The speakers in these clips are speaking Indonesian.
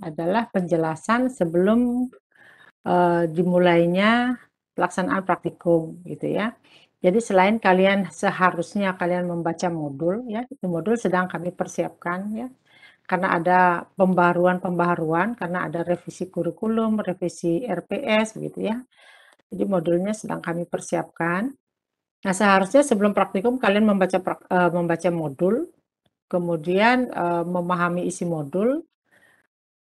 adalah penjelasan sebelum uh, dimulainya pelaksanaan praktikum gitu ya. Jadi selain kalian seharusnya kalian membaca modul ya, itu modul sedang kami persiapkan ya. Karena ada pembaruan-pembaruan, karena ada revisi kurikulum, revisi RPS gitu ya. Jadi modulnya sedang kami persiapkan. Nah, seharusnya sebelum praktikum kalian membaca eh, membaca modul, kemudian eh, memahami isi modul,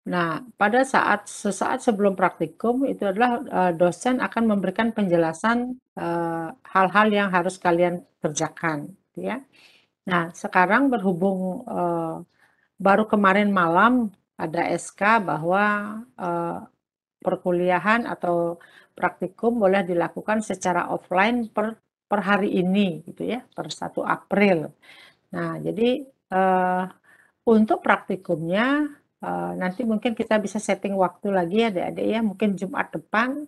Nah, pada saat sesaat sebelum praktikum itu adalah, uh, dosen akan memberikan penjelasan, hal eh, hal-hal yang harus kalian kerjakan, gitu ya. Nah, sekarang berhubung, uh, baru kemarin malam ada SK bahwa, uh, perkuliahan atau praktikum boleh dilakukan secara offline per per hari ini, gitu ya, per 1 April. Nah, jadi, uh, untuk praktikumnya Uh, nanti mungkin kita bisa setting waktu lagi adik-adik ya, mungkin Jumat depan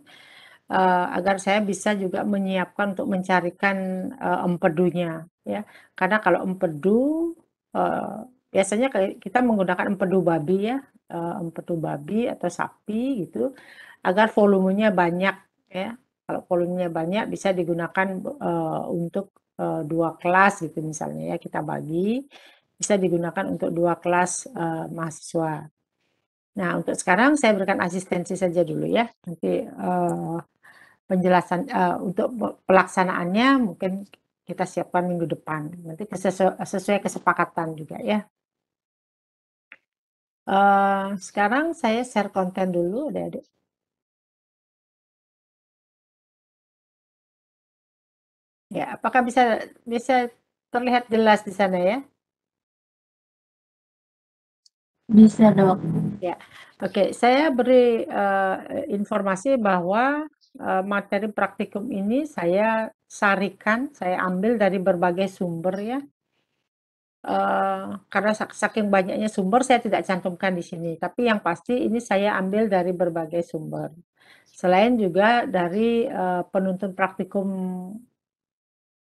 uh, agar saya bisa juga menyiapkan untuk mencarikan uh, empedunya ya. Karena kalau empedu uh, biasanya kita menggunakan empedu babi ya, uh, empedu babi atau sapi gitu agar volumenya banyak ya. Kalau volumenya banyak bisa digunakan uh, untuk uh, dua kelas gitu misalnya ya kita bagi bisa digunakan untuk dua kelas uh, mahasiswa. Nah, untuk sekarang saya berikan asistensi saja dulu ya. Nanti uh, penjelasan uh, untuk pelaksanaannya mungkin kita siapkan minggu depan. Nanti sesu sesuai kesepakatan juga ya. Uh, sekarang saya share konten dulu, adik-adik. Ya, apakah bisa bisa terlihat jelas di sana ya? Bisa dok. Ya, oke. Saya beri uh, informasi bahwa uh, materi praktikum ini saya sarikan, saya ambil dari berbagai sumber ya. Uh, karena saking banyaknya sumber saya tidak cantumkan di sini, tapi yang pasti ini saya ambil dari berbagai sumber. Selain juga dari uh, penuntun praktikum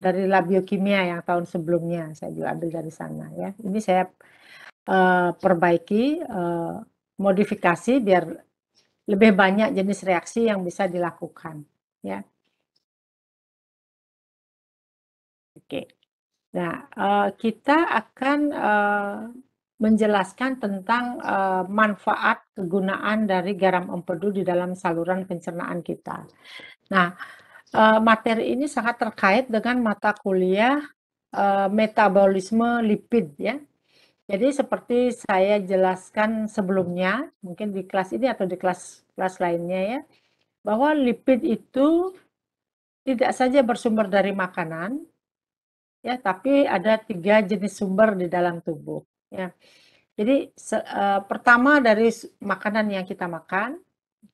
dari lab biokimia yang tahun sebelumnya saya juga ambil dari sana ya. Ini saya Eh, perbaiki, eh, modifikasi biar lebih banyak jenis reaksi yang bisa dilakukan. Ya. Oke. Nah, eh, kita akan menjelaskan tentang manfaat kegunaan dari garam empedu di dalam saluran pencernaan kita. Nah, materi ini sangat terkait dengan mata kuliah metabolisme lipid ya. Jadi seperti saya jelaskan sebelumnya, mungkin di kelas ini atau di kelas-kelas lainnya ya, bahwa lipid itu tidak saja bersumber dari makanan, ya, tapi ada tiga jenis sumber di dalam tubuh. Ya. Jadi se, uh, pertama dari makanan yang kita makan,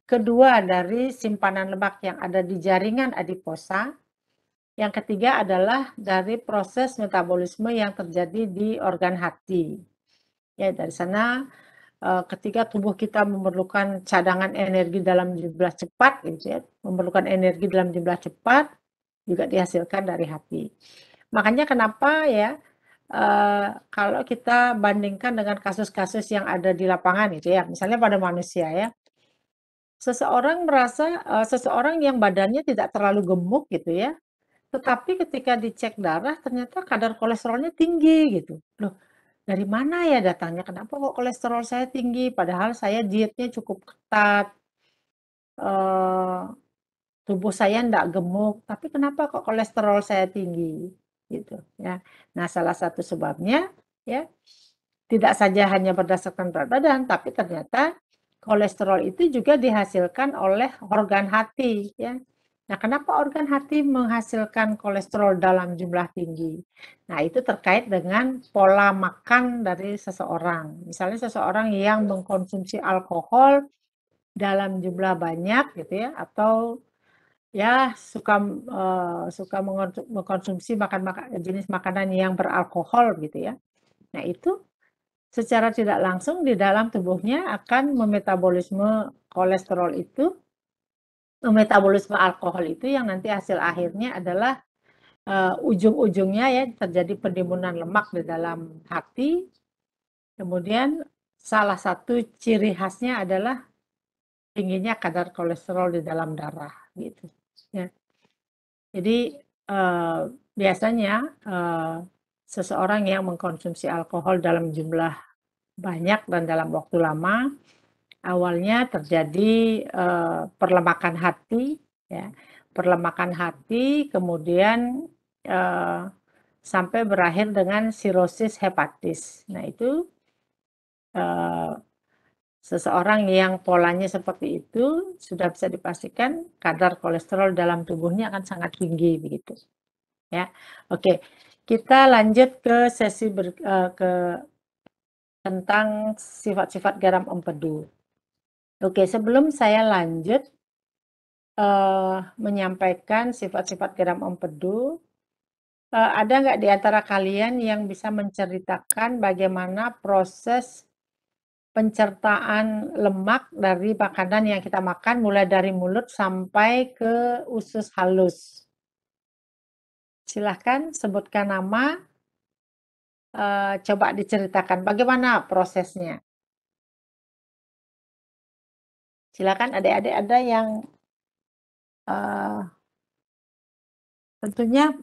kedua dari simpanan lemak yang ada di jaringan adiposa, yang ketiga adalah dari proses metabolisme yang terjadi di organ hati. Ya, dari sana eh, ketika tubuh kita memerlukan cadangan energi dalam jumlah cepat gitu ya, memerlukan energi dalam jumlah cepat juga dihasilkan dari hati. Makanya kenapa ya eh, kalau kita bandingkan dengan kasus-kasus yang ada di lapangan itu ya, misalnya pada manusia ya, seseorang merasa eh, seseorang yang badannya tidak terlalu gemuk gitu ya tetapi ketika dicek darah ternyata kadar kolesterolnya tinggi gitu. Loh, dari mana ya datangnya? Kenapa kok kolesterol saya tinggi? Padahal saya dietnya cukup ketat. e, tubuh saya tidak gemuk, tapi kenapa kok kolesterol saya tinggi? Gitu ya. Nah, salah satu sebabnya ya tidak saja hanya berdasarkan berat badan, tapi ternyata kolesterol itu juga dihasilkan oleh organ hati ya. Nah, kenapa organ hati menghasilkan kolesterol dalam jumlah tinggi? Nah, itu terkait dengan pola makan dari seseorang. Misalnya seseorang yang mengkonsumsi alkohol dalam jumlah banyak gitu ya atau ya suka uh, suka mengkonsumsi makan makan jenis makanan yang beralkohol gitu ya. Nah, itu secara tidak langsung di dalam tubuhnya akan memetabolisme kolesterol itu metabolisme alkohol itu yang nanti hasil akhirnya adalah uh, ujung-ujungnya ya terjadi penimbunan lemak di dalam hati. Kemudian salah satu ciri khasnya adalah tingginya kadar kolesterol di dalam darah gitu. Ya. Jadi uh, biasanya uh, seseorang yang mengkonsumsi alkohol dalam jumlah banyak dan dalam waktu lama awalnya terjadi uh, perlemakan hati, ya, perlemakan hati, kemudian uh, sampai berakhir dengan sirosis hepatis. Nah itu uh, seseorang yang polanya seperti itu sudah bisa dipastikan kadar kolesterol dalam tubuhnya akan sangat tinggi begitu. Ya, oke. Kita lanjut ke sesi ber, uh, ke tentang sifat-sifat garam empedu. Oke, sebelum saya lanjut uh, menyampaikan sifat-sifat garam empedu, uh, eh, ada nggak di antara kalian yang bisa menceritakan bagaimana proses pencertaan lemak dari makanan yang kita makan, mulai dari mulut sampai ke usus halus? Silahkan sebutkan nama, uh, coba diceritakan bagaimana prosesnya. Silakan adik-adik ada yang uh, tentunya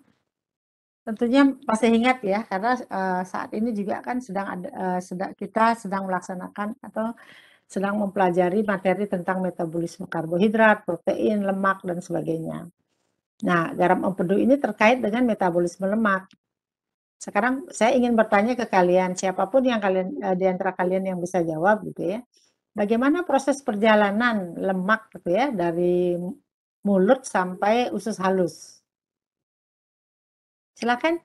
tentunya masih ingat ya karena uh, saat ini juga kan sedang ada uh, sedang kita sedang melaksanakan atau sedang mempelajari materi tentang metabolisme karbohidrat, protein, lemak dan sebagainya. Nah, garam empedu ini terkait dengan metabolisme lemak. Sekarang saya ingin bertanya ke kalian, siapapun yang kalian di antara kalian yang bisa jawab gitu ya bagaimana proses perjalanan lemak gitu ya dari mulut sampai usus halus. Silakan.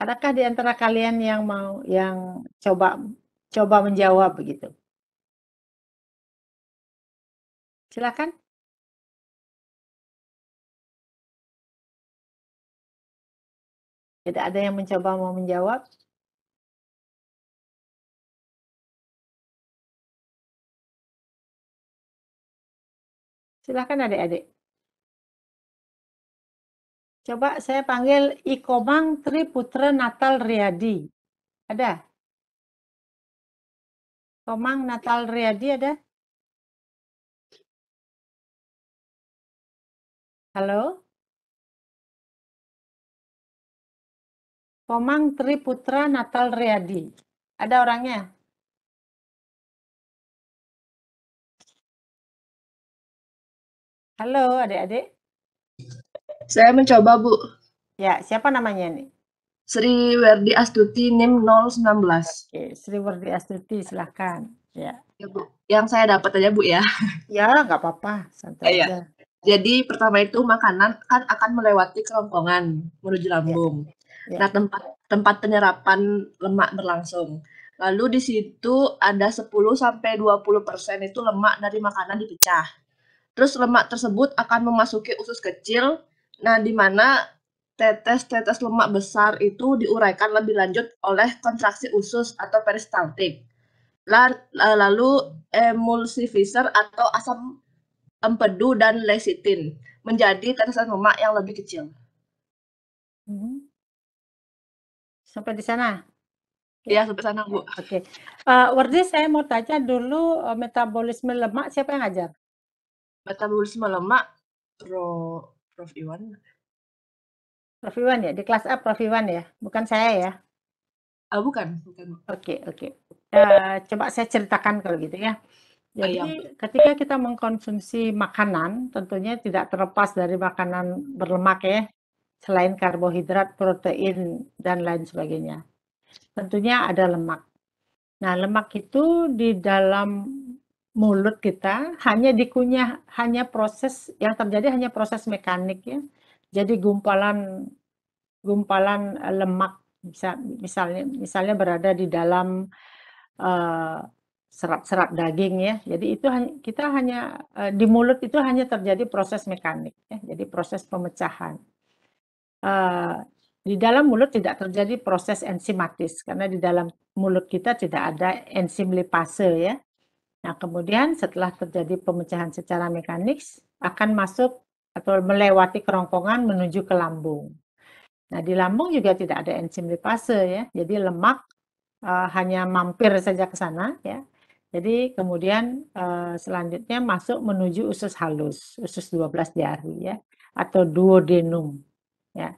Adakah di antara kalian yang mau yang coba coba menjawab begitu? Silakan. Tidak ada yang mencoba mau menjawab? Silahkan adik-adik. Coba saya panggil Ikomang Tri Putra Natal Riyadi. Ada? Komang Natal Riyadi ada? Halo? Komang Tri Putra Natal Riyadi. Ada orangnya? Halo adik-adik. Saya mencoba Bu. Ya, siapa namanya nih? Sri Werdi Astuti NIM 019. Oke, Sri Werdi Astuti silahkan. Ya. ya Bu, yang saya dapat aja Bu ya. Ya, nggak apa-apa, santai ya, aja. Ya. Jadi pertama itu makanan kan akan melewati kerongkongan menuju ya. lambung. Ya. Ya. Nah, tempat tempat penyerapan lemak berlangsung. Lalu di situ ada 10 sampai 20% itu lemak dari makanan dipecah. Terus lemak tersebut akan memasuki usus kecil, nah di mana tetes-tetes lemak besar itu diuraikan lebih lanjut oleh kontraksi usus atau peristaltik. Eh, lalu emulsifier atau asam empedu dan lecithin menjadi tetesan lemak yang lebih kecil. Hmm. Sampai di sana? Ya sampai sana, Bu. Oke. Okay. Uh, eh, saya mau tanya dulu eh, metabolisme lemak siapa yang ngajar? Metabolisme lemak Pro Prof Iwan. Prof Iwan ya, di kelas A Prof Iwan ya, bukan saya ya. Ah, bukan, bukan. Oke, okay, oke. Okay. Uh, eh, coba saya ceritakan kalau gitu ya. Ah, Jadi Ayam. ketika kita mengkonsumsi makanan, tentunya tidak terlepas dari makanan berlemak ya, selain karbohidrat, protein, dan lain sebagainya. Tentunya ada lemak. Nah, lemak itu di dalam mulut kita hanya dikunyah, hanya proses yang terjadi hanya proses mekanik ya. Jadi gumpalan gumpalan eh, lemak bisa misalnya misalnya berada di dalam eh, serat-serat uh, daging ya. Jadi itu kita hanya uh, di mulut itu hanya terjadi proses mekanik ya. Jadi proses pemecahan. Uh, di dalam mulut tidak terjadi proses enzimatis karena di dalam mulut kita tidak ada enzim lipase ya. Nah, kemudian setelah terjadi pemecahan secara mekanik akan masuk atau melewati kerongkongan menuju ke lambung. Nah, di lambung juga tidak ada enzim lipase ya. Jadi lemak uh, hanya mampir saja ke sana ya. Jadi kemudian uh, selanjutnya masuk menuju usus halus, usus 12 jari ya atau duodenum ya.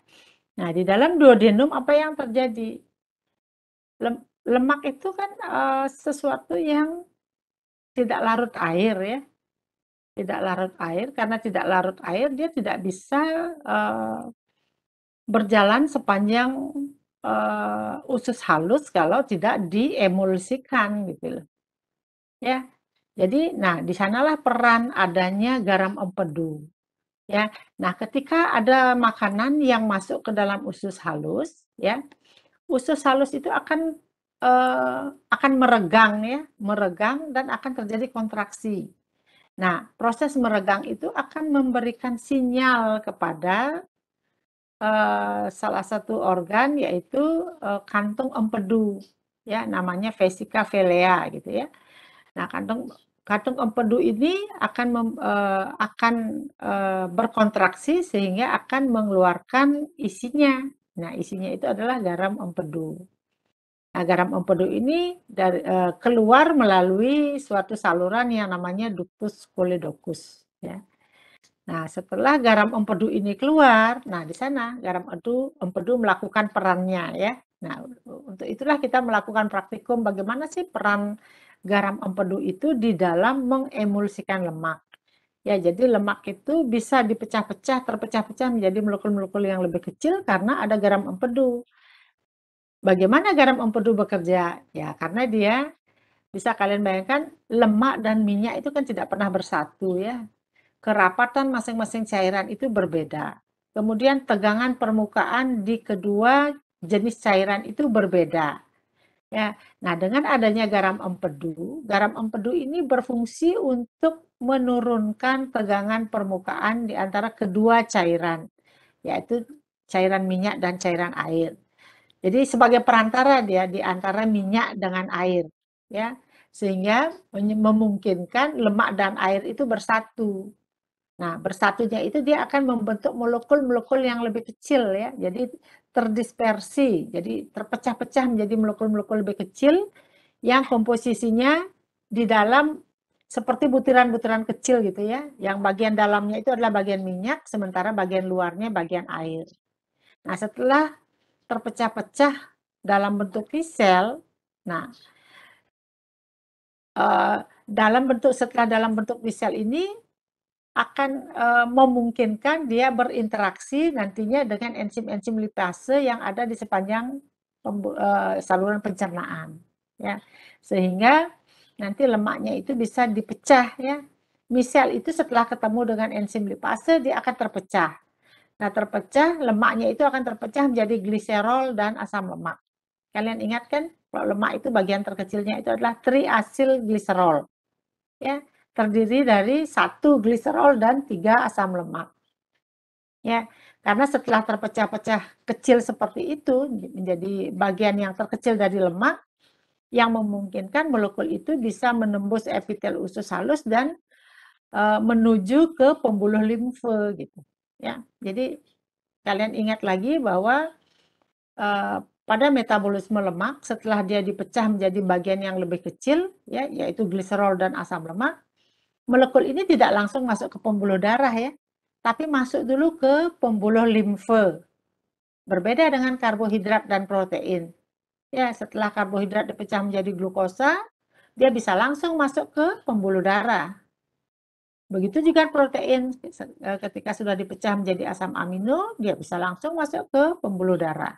Nah, di dalam duodenum apa yang terjadi? Lem lemak itu kan uh, sesuatu yang tidak larut air ya. Tidak larut air karena tidak larut air dia tidak bisa uh, berjalan sepanjang uh, usus halus kalau tidak diemulsikan gitu loh. Ya. Jadi nah disanalah peran adanya garam empedu. Ya. Nah, ketika ada makanan yang masuk ke dalam usus halus ya, usus halus itu akan Eh, akan meregang ya, meregang dan akan terjadi kontraksi. Nah, proses meregang itu akan memberikan sinyal kepada uh, salah satu organ yaitu uh, kantung empedu ya namanya vesica velea gitu ya. Nah, kantung kantung empedu ini akan mem, uh, akan uh, berkontraksi sehingga akan mengeluarkan isinya. Nah, isinya itu adalah garam empedu. Nah, garam empedu ini dari, uh, keluar melalui suatu saluran yang namanya ductus coelodocus. Ya. Nah, setelah garam empedu ini keluar, nah di sana garam empedu, empedu melakukan perannya ya. Nah, untuk itulah kita melakukan praktikum bagaimana sih peran garam empedu itu di dalam mengemulsikan lemak. Ya, jadi lemak itu bisa dipecah-pecah, terpecah-pecah menjadi molekul-molekul yang lebih kecil karena ada garam empedu. Bagaimana garam empedu bekerja? Ya, karena dia bisa kalian bayangkan lemak dan minyak itu kan tidak pernah bersatu ya. Kerapatan masing-masing cairan itu berbeda. Kemudian tegangan permukaan di kedua jenis cairan itu berbeda. Ya, nah dengan adanya garam empedu, garam empedu ini berfungsi untuk menurunkan tegangan permukaan di antara kedua cairan, yaitu cairan minyak dan cairan air. Jadi sebagai perantara dia di antara minyak dengan air, ya. Sehingga memungkinkan lemak dan air itu bersatu. Nah, bersatunya itu dia akan membentuk molekul-molekul yang lebih kecil ya. Jadi terdispersi, jadi terpecah-pecah menjadi molekul-molekul lebih kecil yang komposisinya di dalam seperti butiran-butiran kecil gitu ya, yang bagian dalamnya itu adalah bagian minyak, sementara bagian luarnya bagian air. Nah setelah terpecah-pecah dalam bentuk visel. Nah, uh, dalam bentuk setelah dalam bentuk visel ini akan uh, memungkinkan dia berinteraksi nantinya dengan enzim-enzim lipase yang ada di sepanjang uh, saluran pencernaan ya. Sehingga nanti lemaknya itu bisa dipecah ya. Misel itu setelah ketemu dengan enzim lipase dia akan terpecah Nah, terpecah lemaknya itu akan terpecah menjadi gliserol dan asam lemak. Kalian ingat kan, kalau lemak itu bagian terkecilnya itu adalah triasil gliserol. Ya, terdiri dari satu gliserol dan tiga asam lemak. Ya, karena setelah terpecah-pecah kecil seperti itu menjadi bagian yang terkecil dari lemak yang memungkinkan molekul itu bisa menembus epitel usus halus dan e, menuju ke pembuluh limfe gitu. Ya, jadi kalian ingat lagi bahwa uh, pada metabolisme lemak setelah dia dipecah menjadi bagian yang lebih kecil, ya, yaitu gliserol dan asam lemak, molekul ini tidak langsung masuk ke pembuluh darah ya, tapi masuk dulu ke pembuluh limfe. Berbeda dengan karbohidrat dan protein. Ya, setelah karbohidrat dipecah menjadi glukosa, dia bisa langsung masuk ke pembuluh darah. Begitu juga protein eh, ketika sudah dipecah menjadi asam amino, dia bisa langsung masuk ke pembuluh darah.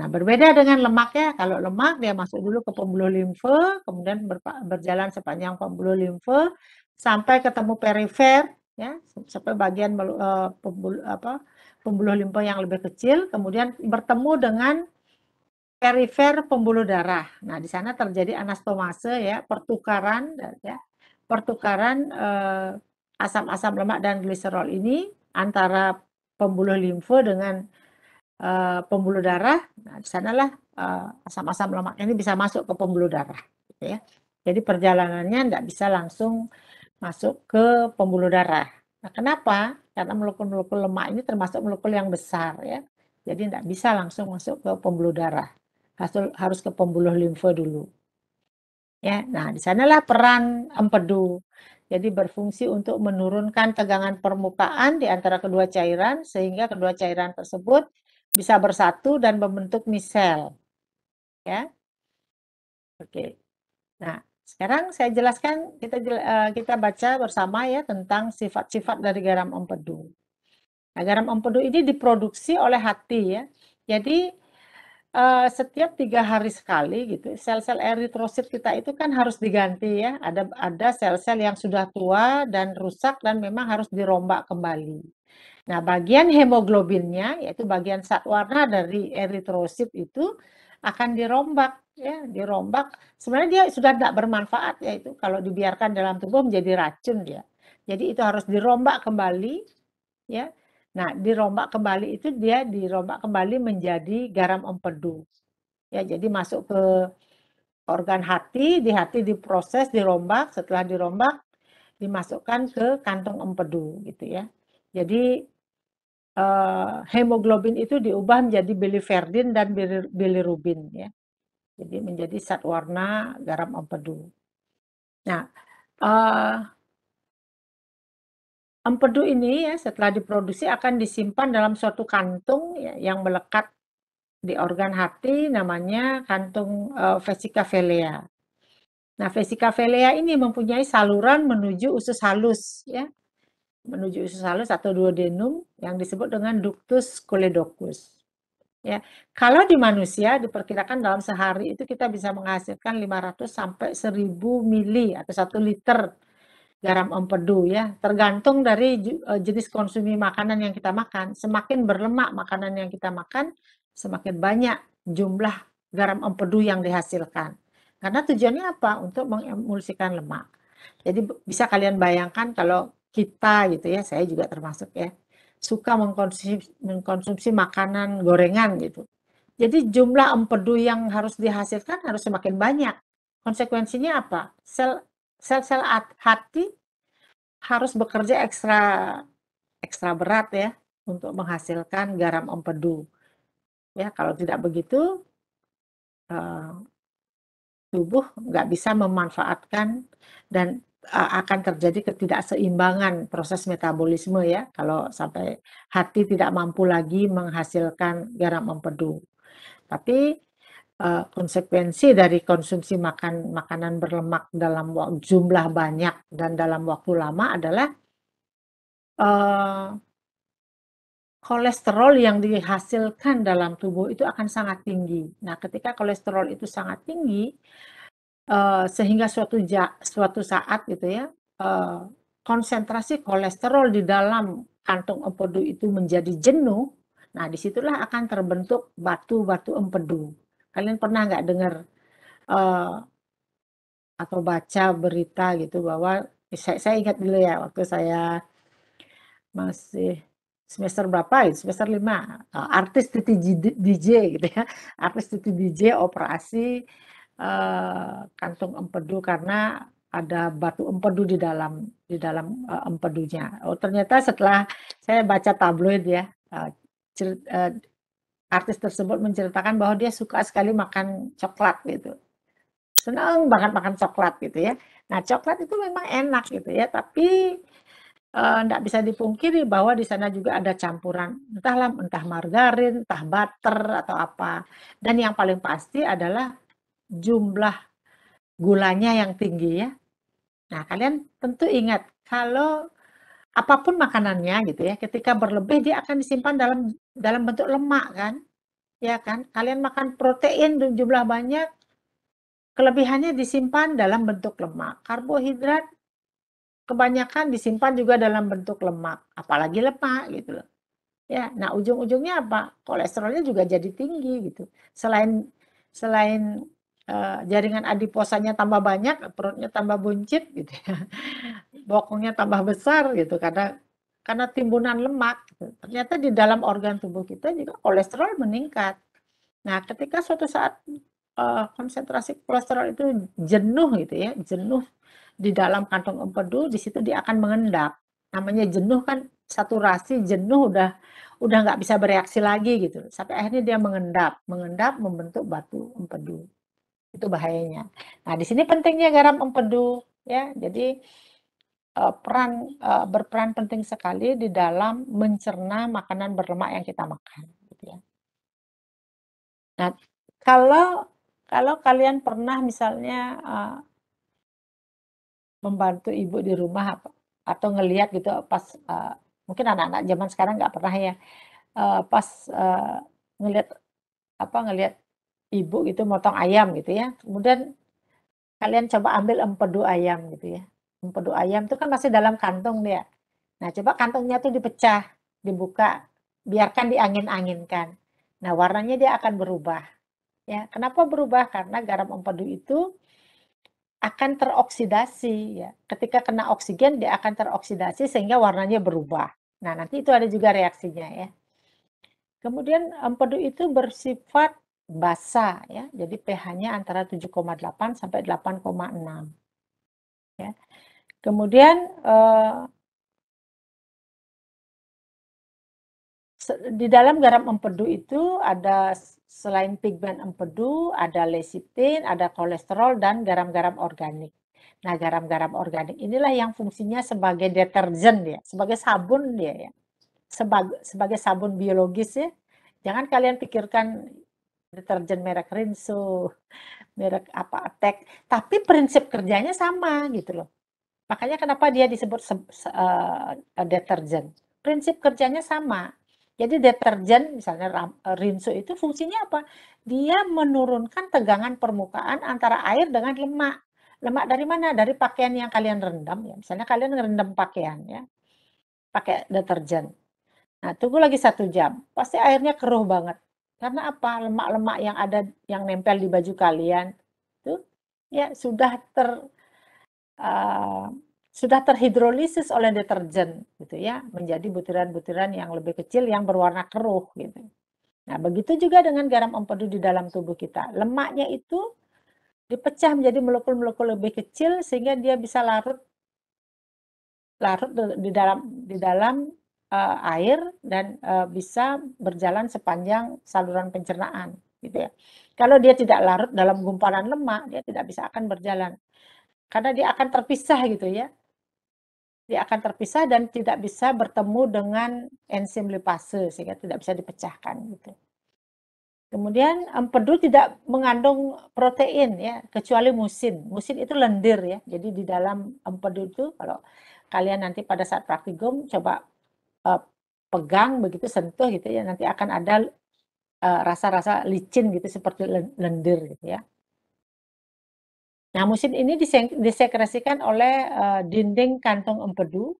Nah, berbeda dengan lemak ya. Kalau lemak dia masuk dulu ke pembuluh limfe, kemudian berjalan sepanjang pembuluh limfe sampai ketemu perifer ya, sampai bagian uh, eh, pembuluh apa pembuluh limfe yang lebih kecil, kemudian bertemu dengan perifer pembuluh darah. Nah, di sana terjadi anastomase ya, pertukaran ya pertukaran eh, asam-asam uh, lemak dan gliserol ini antara pembuluh limfo dengan uh, pembuluh darah. Nah, di sanalah eh, asam-asam uh, lemak ini bisa masuk ke pembuluh darah. Gitu ya. Jadi perjalanannya tidak bisa langsung masuk ke pembuluh darah. Nah, kenapa? Karena molekul-molekul lemak ini termasuk molekul yang besar ya. Jadi tidak bisa langsung masuk ke pembuluh darah. Hasil harus ke pembuluh limfo dulu. Ya, nah di sanalah peran empedu. Jadi berfungsi untuk menurunkan tegangan permukaan di antara kedua cairan sehingga kedua cairan tersebut bisa bersatu dan membentuk misel. Ya. Oke. Nah, sekarang saya jelaskan kita eh, kita baca bersama ya tentang sifat-sifat dari garam empedu. Nah, garam empedu ini diproduksi oleh hati ya. Jadi uh, setiap tiga hari sekali gitu sel-sel eritrosit kita itu kan harus diganti ya ada ada sel-sel yang sudah tua dan rusak dan memang harus dirombak kembali nah bagian hemoglobinnya yaitu bagian sat warna dari eritrosit itu akan dirombak ya dirombak sebenarnya dia sudah tidak bermanfaat yaitu kalau dibiarkan dalam tubuh menjadi racun dia jadi itu harus dirombak kembali ya Nah, dirombak kembali itu dia dirombak kembali menjadi garam empedu. Ya, jadi masuk ke organ hati, di hati diproses, dirombak, setelah dirombak dimasukkan ke kantung empedu gitu ya. Jadi eh, hemoglobin itu diubah menjadi biliverdin dan bilirubin ya. Jadi menjadi zat warna garam empedu. Nah, eh, Empedu ini ya setelah diproduksi akan disimpan dalam suatu kantung ya, yang melekat di organ hati namanya kantung uh, vesica velea. Nah, vesica velea ini mempunyai saluran menuju usus halus ya. Menuju usus halus atau duodenum yang disebut dengan ductus coledocus. Ya, kalau di manusia diperkirakan dalam sehari itu kita bisa menghasilkan 500 sampai 1000 mili atau 1 liter garam empedu ya, tergantung dari e, jenis konsumsi makanan yang kita makan. Semakin berlemak makanan yang kita makan, semakin banyak jumlah garam empedu yang dihasilkan. Karena tujuannya apa? Untuk mengemulsikan lemak. Jadi bisa kalian bayangkan kalau kita gitu ya, saya juga termasuk ya, suka mengkonsumsi, mengkonsumsi makanan gorengan gitu. Jadi jumlah empedu yang harus dihasilkan harus semakin banyak. Konsekuensinya apa? Sel sel-sel hati harus bekerja ekstra ekstra berat ya untuk menghasilkan garam empedu. Ya, kalau tidak begitu uh, tubuh nggak bisa memanfaatkan dan uh, akan terjadi ketidakseimbangan proses metabolisme ya kalau sampai hati tidak mampu lagi menghasilkan garam empedu. Tapi uh, konsekuensi dari konsumsi makan makanan berlemak dalam jumlah banyak dan dalam waktu lama adalah uh, kolesterol yang dihasilkan dalam tubuh itu akan sangat tinggi. Nah, ketika kolesterol itu sangat tinggi, uh, sehingga suatu ja, suatu saat gitu ya, uh, konsentrasi kolesterol di dalam kantung empedu itu menjadi jenuh. Nah, disitulah akan terbentuk batu-batu empedu. Kalian pernah nggak dengar uh, atau baca berita gitu bahwa eh, saya, saya ingat dulu ya waktu saya masih semester berapa ya semester lima uh, artis titi DJ gitu ya artis titi DJ operasi uh, kantung empedu karena ada batu empedu di dalam di dalam uh, empedunya oh ternyata setelah saya baca tabloid ya uh, uh, artis tersebut menceritakan bahwa dia suka sekali makan coklat gitu. Senang banget makan coklat gitu ya. Nah, coklat itu memang enak gitu ya, tapi tidak eh, e, bisa dipungkiri bahwa di sana juga ada campuran entahlah entah margarin, entah butter atau apa. Dan yang paling pasti adalah jumlah gulanya yang tinggi ya. Nah, kalian tentu ingat kalau apapun makanannya gitu ya, ketika berlebih dia akan disimpan dalam dalam bentuk lemak kan, ya kan? Kalian makan protein jumlah banyak, kelebihannya disimpan dalam bentuk lemak. Karbohidrat kebanyakan disimpan juga dalam bentuk lemak, apalagi lemak gitu loh. Ya, nah ujung-ujungnya apa? Kolesterolnya juga jadi tinggi gitu. Selain selain uh, jaringan adiposanya tambah banyak, perutnya tambah buncit gitu ya bokongnya tambah besar gitu karena karena timbunan lemak. Ternyata di dalam organ tubuh kita juga kolesterol meningkat. Nah, ketika suatu saat uh, konsentrasi kolesterol itu jenuh gitu ya, jenuh di dalam kantong empedu, di situ dia akan mengendap. Namanya jenuh kan saturasi, jenuh udah udah nggak bisa bereaksi lagi gitu. Sampai akhirnya dia mengendap, mengendap membentuk batu empedu. Itu bahayanya. Nah, di sini pentingnya garam empedu ya. Jadi Eh, peran eh, berperan penting sekali di dalam mencerna makanan berlemak yang kita makan. Gitu ya. Nah, kalau kalau kalian pernah misalnya eh, membantu ibu di rumah atau ngelihat gitu pas mungkin anak-anak zaman sekarang nggak pernah ya pas uh, ngelihat apa ngelihat ibu gitu motong ayam gitu ya kemudian kalian coba ambil empedu ayam gitu ya empedu ayam itu kan masih dalam kantong, dia. Nah, coba kantongnya tuh dipecah, dibuka, biarkan diangin-anginkan. Nah, warnanya dia akan berubah. Ya, kenapa berubah? Karena garam empedu itu akan teroksidasi ya. Ketika kena oksigen dia akan teroksidasi sehingga warnanya berubah. Nah, nanti itu ada juga reaksinya ya. Kemudian empedu itu bersifat basa ya. Jadi pH-nya antara 7,8 sampai 8,6. Ya. Kemudian uh, di dalam garam empedu itu ada selain pigmen empedu, ada lecithin, ada kolesterol, dan garam-garam organik. Nah, garam-garam organik inilah yang fungsinya sebagai deterjen ya, sebagai sabun dia ya. Sebagai, sebagai sabun biologis ya. Jangan kalian pikirkan deterjen merek Rinso, merek apa Attack, tapi prinsip kerjanya sama gitu loh. Makanya kenapa dia disebut uh, deterjen. Prinsip kerjanya sama. Jadi deterjen misalnya Rinso eh, itu fungsinya apa? Dia menurunkan tegangan permukaan antara air dengan lemak. Lemak dari mana? Dari pakaian yang kalian rendam ya. Misalnya kalian rendam pakaian ya. Pakai deterjen. Nah, tunggu lagi satu jam. Pasti airnya keruh banget. Karena apa? Lemak-lemak yang ada yang nempel di baju kalian itu ya sudah ter uh, sudah terhidrolisis oleh deterjen gitu ya, menjadi butiran-butiran yang lebih kecil yang berwarna keruh gitu. Nah, begitu juga dengan garam empedu di dalam tubuh kita. Lemaknya itu dipecah menjadi molekul-molekul lebih kecil sehingga dia bisa larut larut di dalam di dalam uh, air dan uh, bisa berjalan sepanjang saluran pencernaan gitu ya. Kalau dia tidak larut dalam gumpalan lemak, dia tidak bisa akan berjalan. Karena dia akan terpisah gitu ya. Dia akan terpisah dan tidak bisa bertemu dengan enzim lipase sehingga tidak bisa dipecahkan gitu. Kemudian eh, empedu tidak mengandung protein ya, kecuali musin. Musin itu lendir ya. Jadi di dalam empedu itu kalau kalian nanti pada saat praktikum coba Eh, pegang begitu sentuh gitu ya nanti akan ada eh, rasa-rasa uh, licin gitu seperti lendir gitu ya. Nah musim ini disekresikan oleh uh, dinding kantong empedu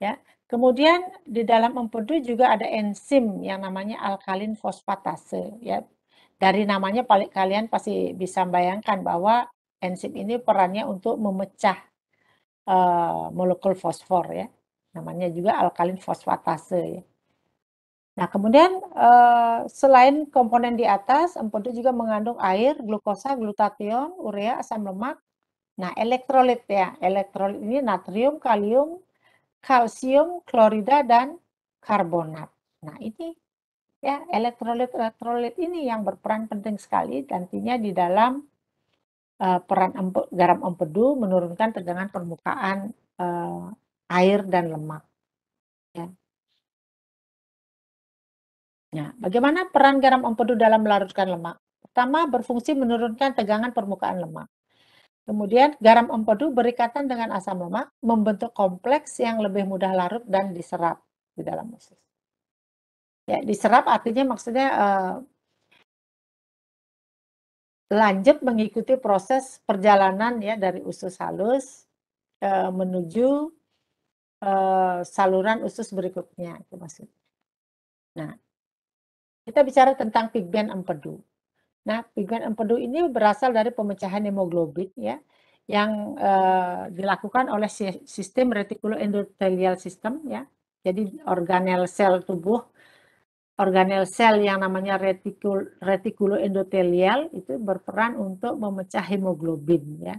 ya. Kemudian di dalam empedu juga ada enzim yang namanya alkalin fosfatase ya. Dari namanya paling kalian pasti bisa bayangkan bahwa enzim ini perannya untuk memecah uh, molekul fosfor ya namanya juga alkalin fosfatase. Nah, kemudian eh, selain komponen di atas, empedu juga mengandung air, glukosa, glutathione, urea, asam lemak. Nah, elektrolit ya. Elektrolit ini natrium, kalium, kalsium, klorida, dan karbonat. Nah, ini ya elektrolit-elektrolit ini yang berperan penting sekali nantinya di dalam eh, peran garam empedu menurunkan tegangan permukaan eh, air dan lemak. Ya. Ya, bagaimana peran garam empedu dalam melarutkan lemak? Pertama, berfungsi menurunkan tegangan permukaan lemak. Kemudian, garam empedu berikatan dengan asam lemak, membentuk kompleks yang lebih mudah larut dan diserap di dalam usus. Ya, diserap artinya maksudnya eh, lanjut mengikuti proses perjalanan ya dari usus halus eh, menuju Eh, saluran usus berikutnya itu maksudnya. Nah, kita bicara tentang pigmen empedu. Nah, pigmen empedu ini berasal dari pemecahan hemoglobin ya yang eh, dilakukan oleh sistem retikuloendotelial system ya. Jadi organel sel tubuh organel sel yang namanya retikul retikuloendotelial itu berperan untuk memecah hemoglobin ya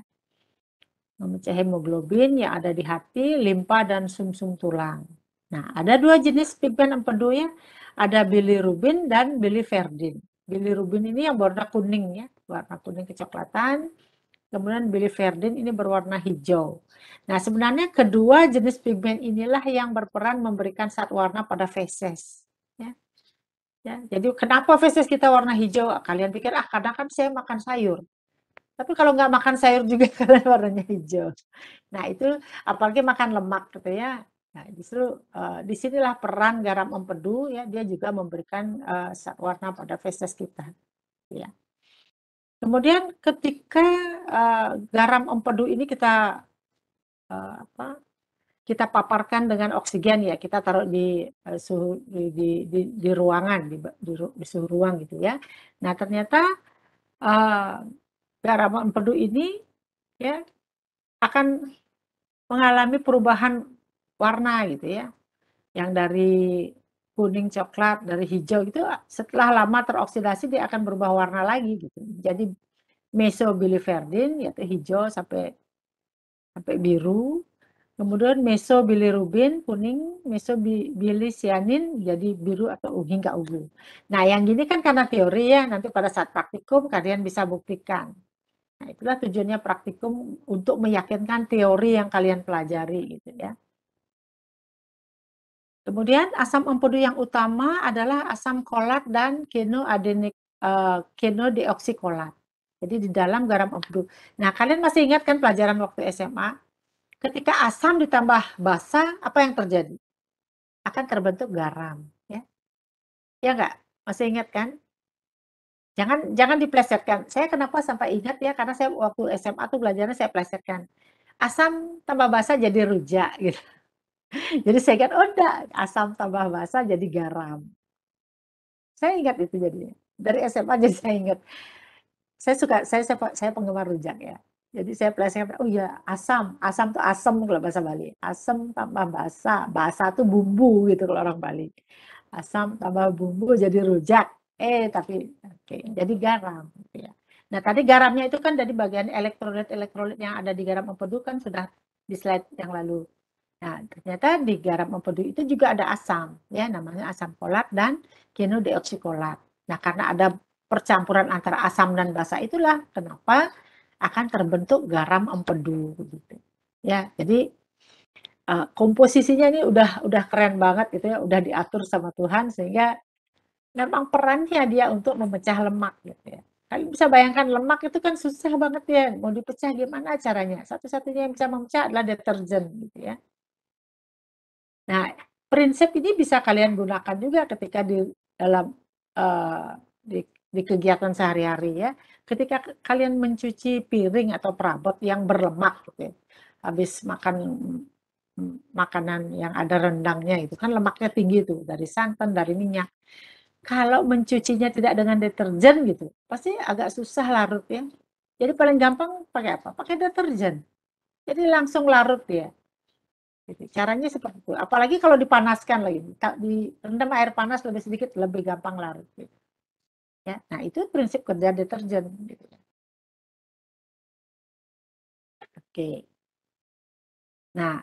memecah hemoglobin yang ada di hati, limpa, dan sumsum -sum tulang. Nah, ada dua jenis pigmen empedu ya, ada bilirubin dan biliverdin. Bilirubin ini yang berwarna kuning ya, warna kuning kecoklatan. Kemudian biliverdin ini berwarna hijau. Nah, sebenarnya kedua jenis pigmen inilah yang berperan memberikan saat warna pada feses. Ya. Ya, jadi kenapa feses kita warna hijau? Kalian pikir, ah karena kan saya makan sayur. Tapi kalau nggak makan sayur juga karena warnanya hijau. Nah itu apalagi makan lemak gitu ya. Nah justru uh, disinilah peran garam empedu ya dia juga memberikan uh, warna pada feses kita. Ya. Kemudian ketika uh, garam empedu ini kita uh, apa kita paparkan dengan oksigen ya kita taruh di suhu di, di, di, di ruangan di, di, di suhu ruang gitu ya nah ternyata uh, Garam empedu ini ya akan mengalami perubahan warna gitu ya. Yang dari kuning coklat, dari hijau itu setelah lama teroksidasi dia akan berubah warna lagi gitu. Jadi mesobiliverdin yaitu hijau sampai sampai biru. Kemudian mesobilirubin kuning, mesobilisianin jadi biru atau ungu hingga ungu. Nah, yang gini kan karena teori ya, nanti pada saat praktikum kalian bisa buktikan. Nah, itulah tujuannya praktikum untuk meyakinkan teori yang kalian pelajari gitu ya. Kemudian asam empedu yang utama adalah asam kolat dan kenoadenik uh, eh, kenodioksikolat. Jadi di dalam garam empedu. Nah, kalian masih ingat kan pelajaran waktu SMA? Ketika asam ditambah basa, apa yang terjadi? Akan terbentuk garam, ya. Ya enggak? Masih ingat kan? Jangan jangan diplesetkan. Saya kenapa sampai ingat ya karena saya waktu SMA tuh belajarnya saya plesetkan. Asam tambah basah jadi rujak gitu. Jadi saya kan oh enggak, asam tambah basah jadi garam. Saya ingat itu jadinya. Dari SMA jadi saya ingat. Saya suka, saya saya, saya penggemar rujak ya. Jadi saya plesetkan, oh iya. asam, asam tuh asam kalau bahasa Bali. Asam tambah basah. Basah tuh bumbu gitu kalau orang Bali. Asam tambah bumbu jadi rujak. Eh tapi oke okay, jadi garam gitu ya. Nah tadi garamnya itu kan dari bagian elektrolit elektrolit yang ada di garam empedu kan sudah di slide yang lalu. Nah ternyata di garam empedu itu juga ada asam ya namanya asam folat dan kinodeoksikolat. Nah karena ada percampuran antara asam dan basa itulah kenapa akan terbentuk garam empedu gitu. Ya jadi uh, komposisinya ini udah udah keren banget gitu ya, udah diatur sama Tuhan sehingga memang perannya dia untuk memecah lemak gitu ya. Kalian bisa bayangkan lemak itu kan susah banget ya, mau dipecah gimana caranya? Satu-satunya yang bisa memecah adalah deterjen gitu ya. Nah, prinsip ini bisa kalian gunakan juga ketika di dalam uh, di, di kegiatan sehari-hari ya. Ketika kalian mencuci piring atau perabot yang berlemak gitu ya. Habis makan makanan yang ada rendangnya itu kan lemaknya tinggi tuh dari santan, dari minyak kalau mencucinya tidak dengan deterjen gitu, pasti agak susah larut ya. Jadi paling gampang pakai apa? Pakai deterjen. Jadi langsung larut ya. Gitu. Caranya seperti itu. Apalagi kalau dipanaskan lagi, di rendam air panas lebih sedikit lebih gampang larut. Gitu. Ya, nah itu prinsip kerja deterjen. Gitu. Oke. Nah,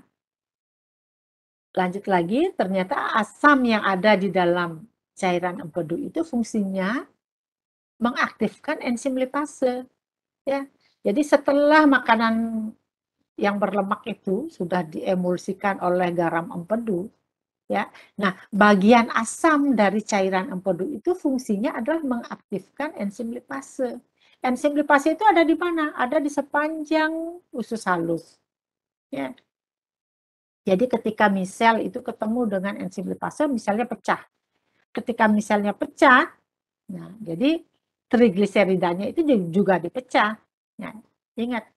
lanjut lagi ternyata asam yang ada di dalam cairan empedu itu fungsinya mengaktifkan enzim lipase. Ya. Jadi setelah makanan yang berlemak itu sudah diemulsikan oleh garam empedu, ya. Nah, bagian asam dari cairan empedu itu fungsinya adalah mengaktifkan enzim lipase. Enzim lipase itu ada di mana? Ada di sepanjang usus halus. Ya. Jadi ketika misel itu ketemu dengan enzim lipase, misalnya pecah ketika misalnya pecah, nah, jadi trigliseridanya itu juga dipecah. Nah, ingat,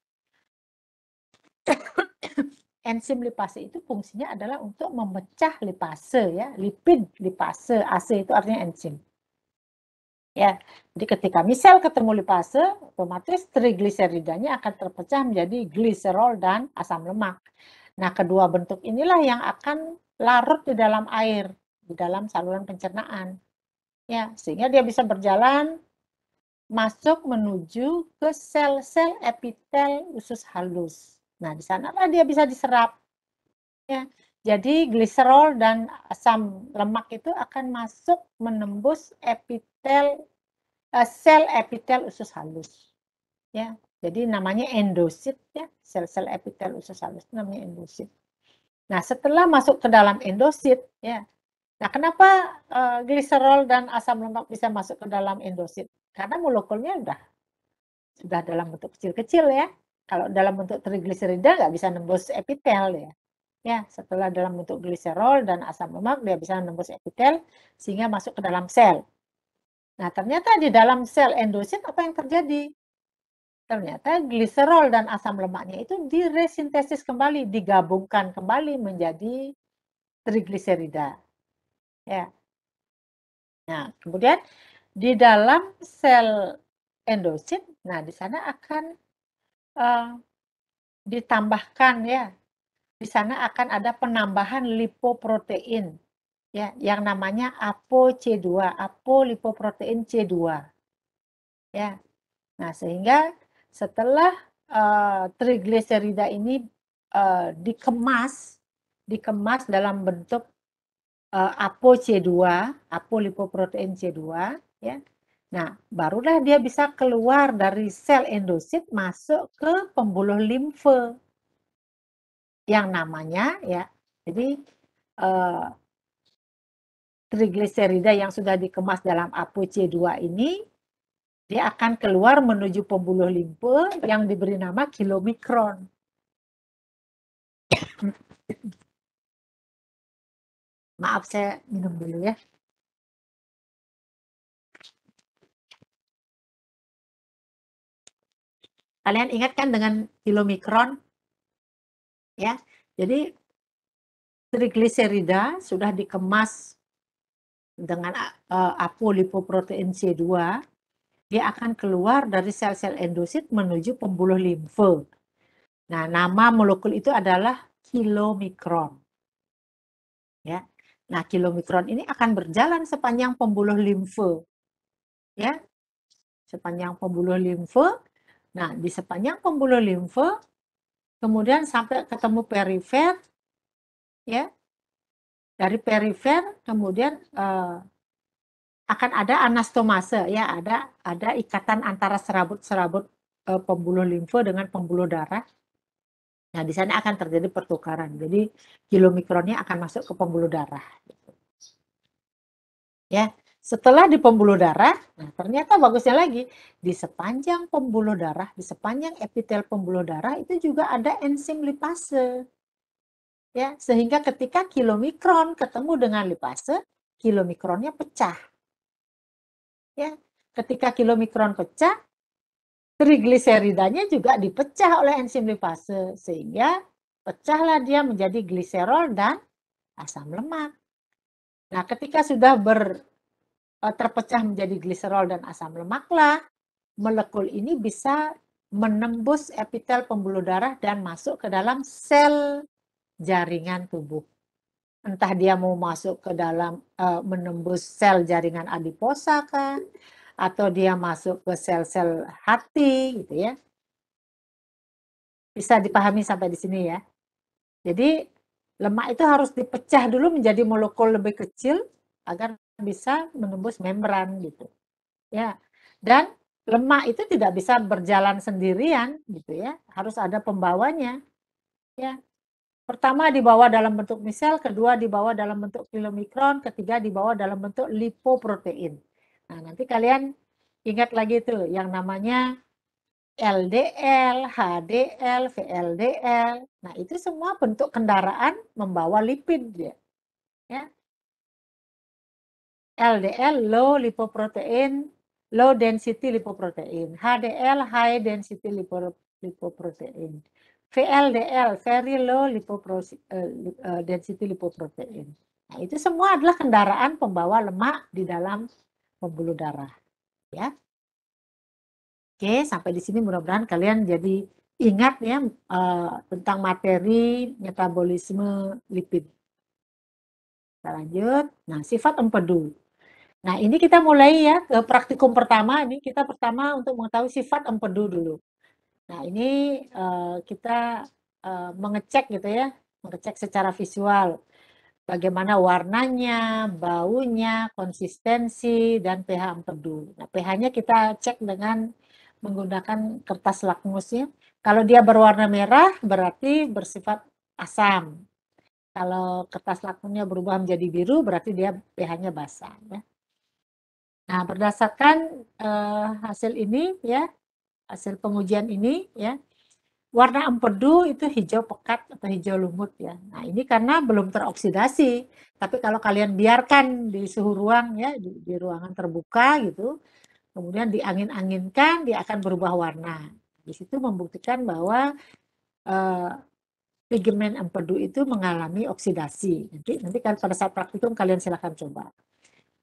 enzim lipase itu fungsinya adalah untuk memecah lipase ya, lipid lipase, AC itu artinya enzim. Ya, jadi ketika misal ketemu lipase, otomatis trigliseridanya akan terpecah menjadi gliserol dan asam lemak. Nah, kedua bentuk inilah yang akan larut di dalam air di dalam saluran pencernaan. Ya, sehingga dia bisa berjalan masuk menuju ke sel-sel epitel usus halus. Nah, di sanalah dia bisa diserap. Ya. Jadi gliserol dan asam lemak itu akan masuk menembus epitel eh, sel epitel usus halus. Ya. Jadi namanya endosit ya, sel-sel epitel usus halus namanya endosit. Nah, setelah masuk ke dalam endosit ya, Nah, kenapa uh, eh, gliserol dan asam lemak bisa masuk ke dalam endosit? Karena molekulnya sudah sudah dalam bentuk kecil-kecil ya. Kalau dalam bentuk trigliserida nggak bisa nembus epitel ya. Ya, setelah dalam bentuk gliserol dan asam lemak dia bisa nembus epitel sehingga masuk ke dalam sel. Nah, ternyata di dalam sel endosit apa yang terjadi? Ternyata gliserol dan asam lemaknya itu diresintesis kembali, digabungkan kembali menjadi trigliserida Ya. Nah, kemudian di dalam sel endosit, nah di sana akan uh, ditambahkan ya, di sana akan ada penambahan lipoprotein ya, yang namanya apo ApoC2, lipoprotein C2. Ya. Nah, sehingga setelah uh, trigliserida ini uh, dikemas dikemas dalam bentuk uh, apo C2, apolipoprotein C2 ya. Nah, barulah dia bisa keluar dari sel endosit masuk ke pembuluh limfe yang namanya ya. Jadi uh, trigliserida yang sudah dikemas dalam APO c 2 ini dia akan keluar menuju pembuluh limfe yang diberi nama kilomikron. Maaf saya minum dulu ya. Kalian ingat kan dengan kilomikron? Ya, jadi trigliserida sudah dikemas dengan uh, apolipoprotein C2, dia akan keluar dari sel-sel endosit menuju pembuluh limfe. Nah, nama molekul itu adalah kilomikron. Ya. Nah, kilomikron ini akan berjalan sepanjang pembuluh limfe. Ya. Sepanjang pembuluh limfe. Nah, di sepanjang pembuluh limfe kemudian sampai ketemu perifer ya. Dari perifer kemudian eh, akan ada anastomase ya, ada ada ikatan antara serabut-serabut eh, pembuluh limfe dengan pembuluh darah Nah, di sana akan terjadi pertukaran. Jadi, kilo mikronnya akan masuk ke pembuluh darah. Ya, setelah di pembuluh darah, nah ternyata bagusnya lagi, di sepanjang pembuluh darah, di sepanjang epitel pembuluh darah itu juga ada enzim lipase. Ya, sehingga ketika kilomikron ketemu dengan lipase, kilomikronnya pecah. Ya, ketika kilomikron pecah, trigliseridanya juga dipecah oleh enzim lipase sehingga pecahlah dia menjadi gliserol dan asam lemak. Nah, ketika sudah ber e, terpecah menjadi gliserol dan asam lemaklah molekul ini bisa menembus epitel pembuluh darah dan masuk ke dalam sel jaringan tubuh. Entah dia mau masuk ke dalam e, menembus sel jaringan adiposa kah, atau dia masuk ke sel-sel hati gitu ya. Bisa dipahami sampai di sini ya. Jadi lemak itu harus dipecah dulu menjadi molekul lebih kecil agar bisa menembus membran gitu. Ya. Dan lemak itu tidak bisa berjalan sendirian gitu ya, harus ada pembawanya. Ya. Pertama dibawa dalam bentuk misel, kedua dibawa dalam bentuk kilomikron, ketiga dibawa dalam bentuk lipoprotein. Nah, nanti kalian ingat lagi itu yang namanya LDL, HDL, VLDL. Nah, itu semua bentuk kendaraan membawa lipid ya. ya. LDL low lipoprotein, low density lipoprotein. HDL high density lipoprotein. VLDL very low lipoprotein, eh, eh, density lipoprotein. Nah, itu semua adalah kendaraan pembawa lemak di dalam pembuluh darah. Ya. Oke, sampai di sini mudah-mudahan kalian jadi ingat ya uh, tentang materi metabolisme lipid. Kita lanjut. Nah, sifat empedu. Nah, ini kita mulai ya ke praktikum pertama. Ini kita pertama untuk mengetahui sifat empedu dulu. Nah, ini uh, kita uh, mengecek gitu ya, mengecek secara visual bagaimana warnanya, baunya, konsistensi, dan pH empedu. Nah, pH-nya kita cek dengan menggunakan kertas lakmus ya. Kalau dia berwarna merah, berarti bersifat asam. Kalau kertas lakmusnya berubah menjadi biru, berarti dia pH-nya basah. Ya. Nah, berdasarkan uh, hasil ini, ya, hasil pengujian ini, ya, warna empedu itu hijau pekat atau hijau lumut ya. Nah ini karena belum teroksidasi. Tapi kalau kalian biarkan di suhu ruang ya di, di ruangan terbuka gitu, kemudian diangin-anginkan dia akan berubah warna. Di situ membuktikan bahwa eh, pigmen empedu itu mengalami oksidasi. Nanti nanti kan pada saat praktikum kalian silahkan coba.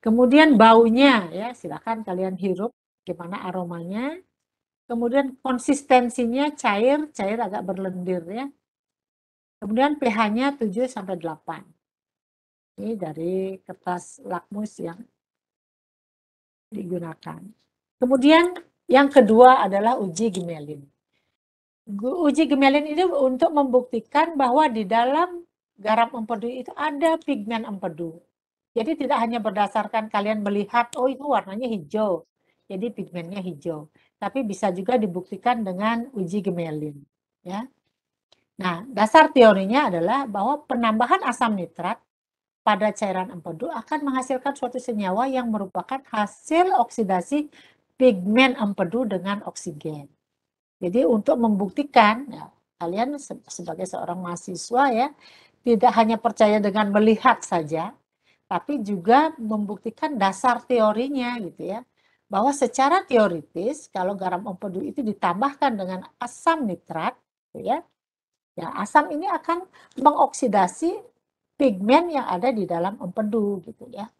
Kemudian baunya ya silahkan kalian hirup gimana aromanya Kemudian konsistensinya cair, cair agak berlendir ya. Kemudian pH-nya 7 sampai 8. Ini dari kertas lakmus yang digunakan. Kemudian yang kedua adalah uji gemelin. Uji gemelin ini untuk membuktikan bahwa di dalam garam empedu itu ada pigmen empedu. Jadi tidak hanya berdasarkan kalian melihat, oh itu warnanya hijau, jadi pigmennya hijau. Tapi bisa juga dibuktikan dengan uji gemelin. Ya. Nah, dasar teorinya adalah bahwa penambahan asam nitrat pada cairan empedu akan menghasilkan suatu senyawa yang merupakan hasil oksidasi pigmen empedu dengan oksigen. Jadi untuk membuktikan, ya, kalian sebagai seorang mahasiswa ya, tidak hanya percaya dengan melihat saja, tapi juga membuktikan dasar teorinya gitu ya bahwa secara teoritis kalau garam empedu itu ditambahkan dengan asam nitrat, gitu ya, ya asam ini akan mengoksidasi pigmen yang ada di dalam empedu, gitu ya.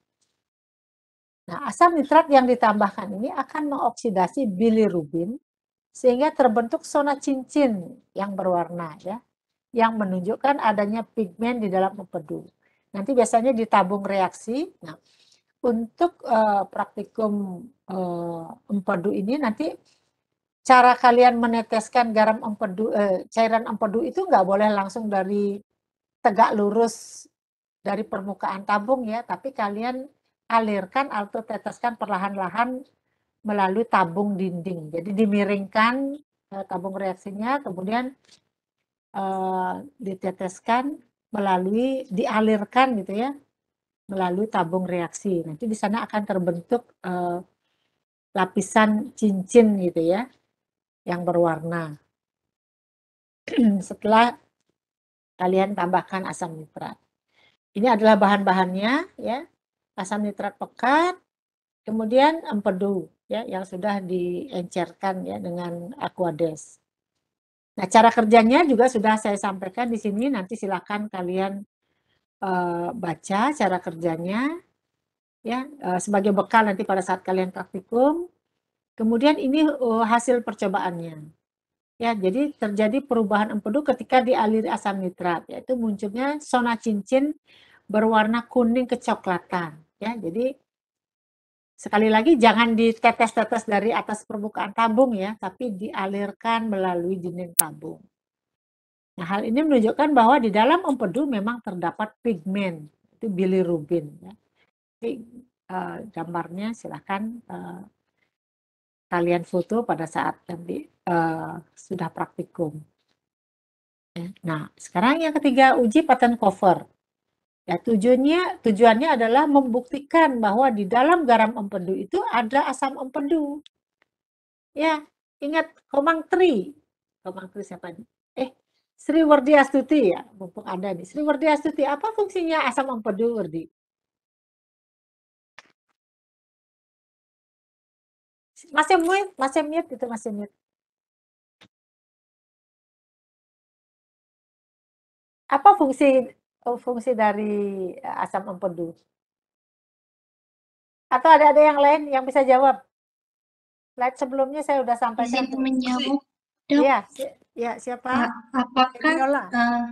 Nah, asam nitrat yang ditambahkan ini akan mengoksidasi bilirubin sehingga terbentuk zona cincin yang berwarna, ya, yang menunjukkan adanya pigmen di dalam empedu. Nanti biasanya ditabung reaksi. Nah, untuk uh, praktikum uh, empedu ini nanti cara kalian meneteskan garam empedu uh, cairan empedu itu nggak boleh langsung dari tegak lurus dari permukaan tabung ya, tapi kalian alirkan atau teteskan perlahan-lahan melalui tabung dinding. Jadi dimiringkan uh, tabung reaksinya, kemudian uh, diteteskan melalui dialirkan gitu ya melalui tabung reaksi. Nanti di sana akan terbentuk uh, lapisan cincin gitu ya yang berwarna. Setelah kalian tambahkan asam nitrat. Ini adalah bahan-bahannya ya. Asam nitrat pekat, kemudian empedu ya yang sudah diencerkan ya dengan aquades. Nah, cara kerjanya juga sudah saya sampaikan di sini nanti silakan kalian uh, baca cara kerjanya ya eh, sebagai bekal nanti pada saat kalian praktikum. Kemudian ini eh, hasil percobaannya. Ya, jadi terjadi perubahan empedu ketika dialiri asam nitrat, yaitu munculnya zona cincin berwarna kuning kecoklatan. Ya, jadi sekali lagi jangan ditetes-tetes dari atas permukaan tabung ya, tapi dialirkan melalui dinding tabung. Nah, hal ini menunjukkan bahwa di dalam empedu memang terdapat pigmen, itu bilirubin. Ya nanti uh, eh, gambarnya silahkan uh, eh, kalian foto pada saat nanti uh, sudah praktikum. Ya, nah, sekarang yang ketiga uji patent cover. Ya, tujuannya tujuannya adalah membuktikan bahwa di dalam garam empedu itu ada asam empedu. Ya, ingat Komang Tri. Komang Tri siapa nih? Eh, Sri Wardi Astuti ya, mumpung ada nih. Sri Wardi Astuti, apa fungsinya asam empedu, Wardi? masih mute, masih mute itu masih mute. Apa fungsi oh, fungsi dari eh, asam empedu? Atau ada ada yang lain yang bisa jawab? Slide sebelumnya saya sudah sampaikan. Izin menjawab. Dok. Ya, si, ya siapa? Apakah uh,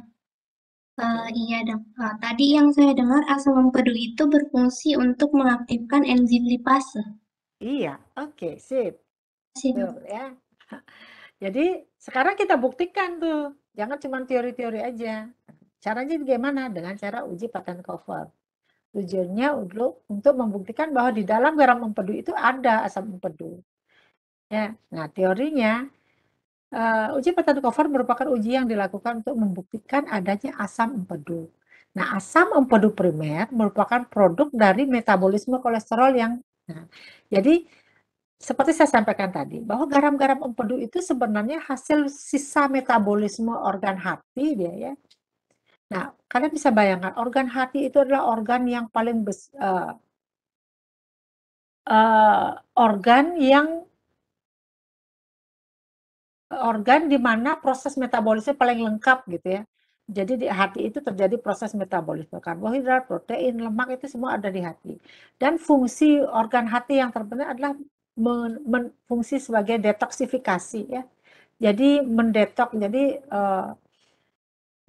Uh, iya dok. Uh, tadi yang saya dengar asam empedu itu berfungsi untuk mengaktifkan enzim lipase. Iya, oke, sip. Sip. Tuh, ya. Jadi sekarang kita buktikan tuh, jangan cuma teori-teori aja. Caranya gimana? Dengan cara uji patent cover. Tujuannya untuk, untuk membuktikan bahwa di dalam garam empedu itu ada asam empedu. Ya, nah teorinya uh, uji patent cover merupakan uji yang dilakukan untuk membuktikan adanya asam empedu. Nah, asam empedu primer merupakan produk dari metabolisme kolesterol yang Nah, jadi seperti saya sampaikan tadi, bahwa garam-garam empedu itu sebenarnya hasil sisa metabolisme organ hati dia ya. Nah, kalian bisa bayangkan organ hati itu adalah organ yang paling bes, uh, uh, organ yang organ di mana proses metabolisme paling lengkap gitu ya. Jadi di hati itu terjadi proses metabolisme karbohidrat, protein, lemak itu semua ada di hati. Dan fungsi organ hati yang terpenting adalah men, fungsi sebagai detoksifikasi ya. Jadi mendetok, jadi eh,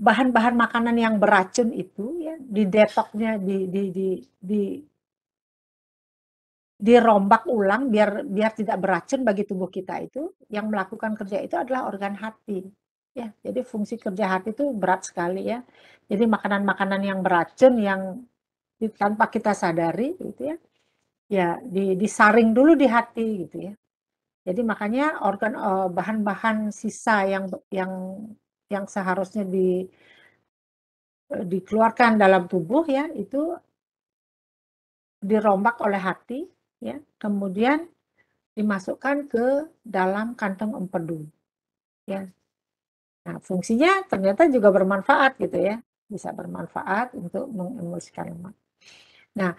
bahan-bahan uh, makanan yang beracun itu ya didetoknya di di di, di dirombak ulang biar biar tidak beracun bagi tubuh kita itu yang melakukan kerja itu adalah organ hati Ya, jadi fungsi kerja hati itu berat sekali ya. Jadi makanan-makanan yang beracun yang tanpa kita sadari gitu ya, ya di, disaring dulu di hati gitu ya. Jadi makanya organ e, bahan-bahan sisa yang yang yang seharusnya di e, dikeluarkan dalam tubuh ya itu dirombak oleh hati ya kemudian dimasukkan ke dalam kantong empedu ya Nah, fungsinya ternyata juga bermanfaat gitu ya. Bisa bermanfaat untuk mengemulsikan lemak. Nah,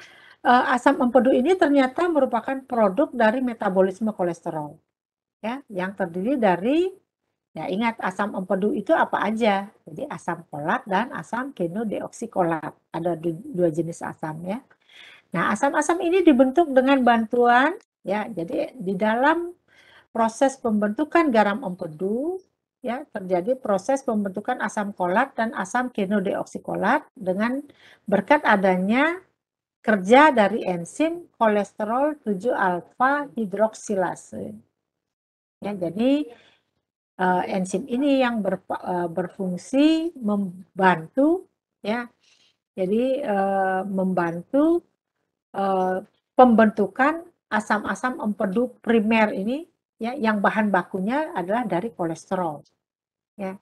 eh, asam empedu ini ternyata merupakan produk dari metabolisme kolesterol. Ya, yang terdiri dari ya ingat asam empedu itu apa aja? Jadi asam folat dan asam kenodeoksikolat. Ada dua jenis asam ya. Nah, asam-asam ini dibentuk dengan bantuan ya. Jadi di dalam proses pembentukan garam empedu ya terjadi proses pembentukan asam kolat dan asam kinodeoksikolat dengan berkat adanya kerja dari enzim kolesterol 7 alfa hidroksilase. Ya, jadi uh, enzim ini yang ber, uh, eh, berfungsi membantu ya. Jadi uh, membantu uh, pembentukan asam-asam empedu primer ini ya yang bahan bakunya adalah dari kolesterol. Ya.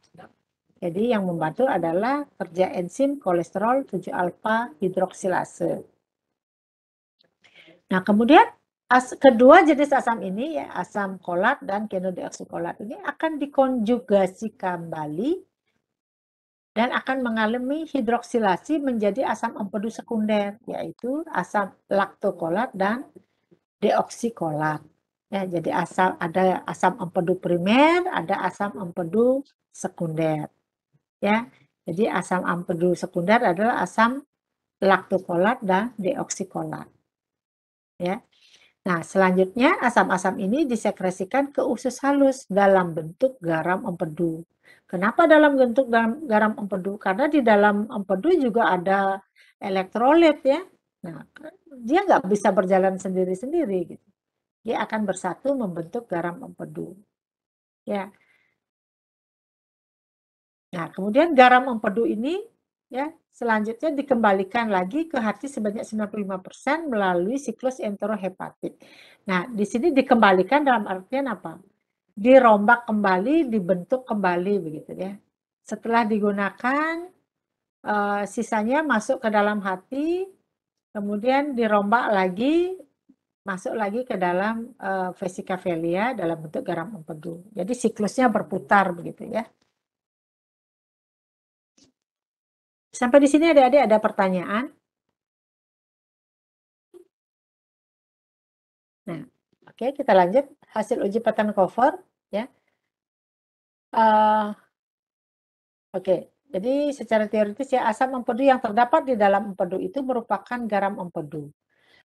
Jadi yang membantu adalah kerja enzim kolesterol 7 alfa hidroksilase. Nah, kemudian as kedua jenis asam ini ya, asam kolat dan kenodeoksikolat ini akan dikonjugasi kembali dan akan mengalami hidroksilasi menjadi asam empedu sekunder yaitu asam laktokolat dan deoksikolat. Ya, jadi asam ada asam empedu primer, ada asam empedu sekunder. Ya. Jadi asam empedu sekunder adalah asam laktokolat dan deoksikolat. Ya. Nah, selanjutnya asam-asam ini disekresikan ke usus halus dalam bentuk garam empedu. Kenapa dalam bentuk garam empedu? Karena di dalam empedu juga ada elektrolit ya. Nah, dia nggak bisa berjalan sendiri-sendiri gitu dia akan bersatu membentuk garam empedu. Ya. Nah, kemudian garam empedu ini ya selanjutnya dikembalikan lagi ke hati sebanyak 95% melalui siklus enterohepatik. Nah, di sini dikembalikan dalam artian apa? Dirombak kembali, dibentuk kembali begitu ya. Setelah digunakan eh, sisanya masuk ke dalam hati, kemudian dirombak lagi masuk lagi ke dalam uh, vesika velia dalam bentuk garam empedu. Jadi siklusnya berputar begitu ya. Sampai di sini adik-adik ada pertanyaan? Nah, oke okay, kita lanjut hasil uji pattern cover ya. Uh, oke, okay. jadi secara teoritis ya asam empedu yang terdapat di dalam empedu itu merupakan garam empedu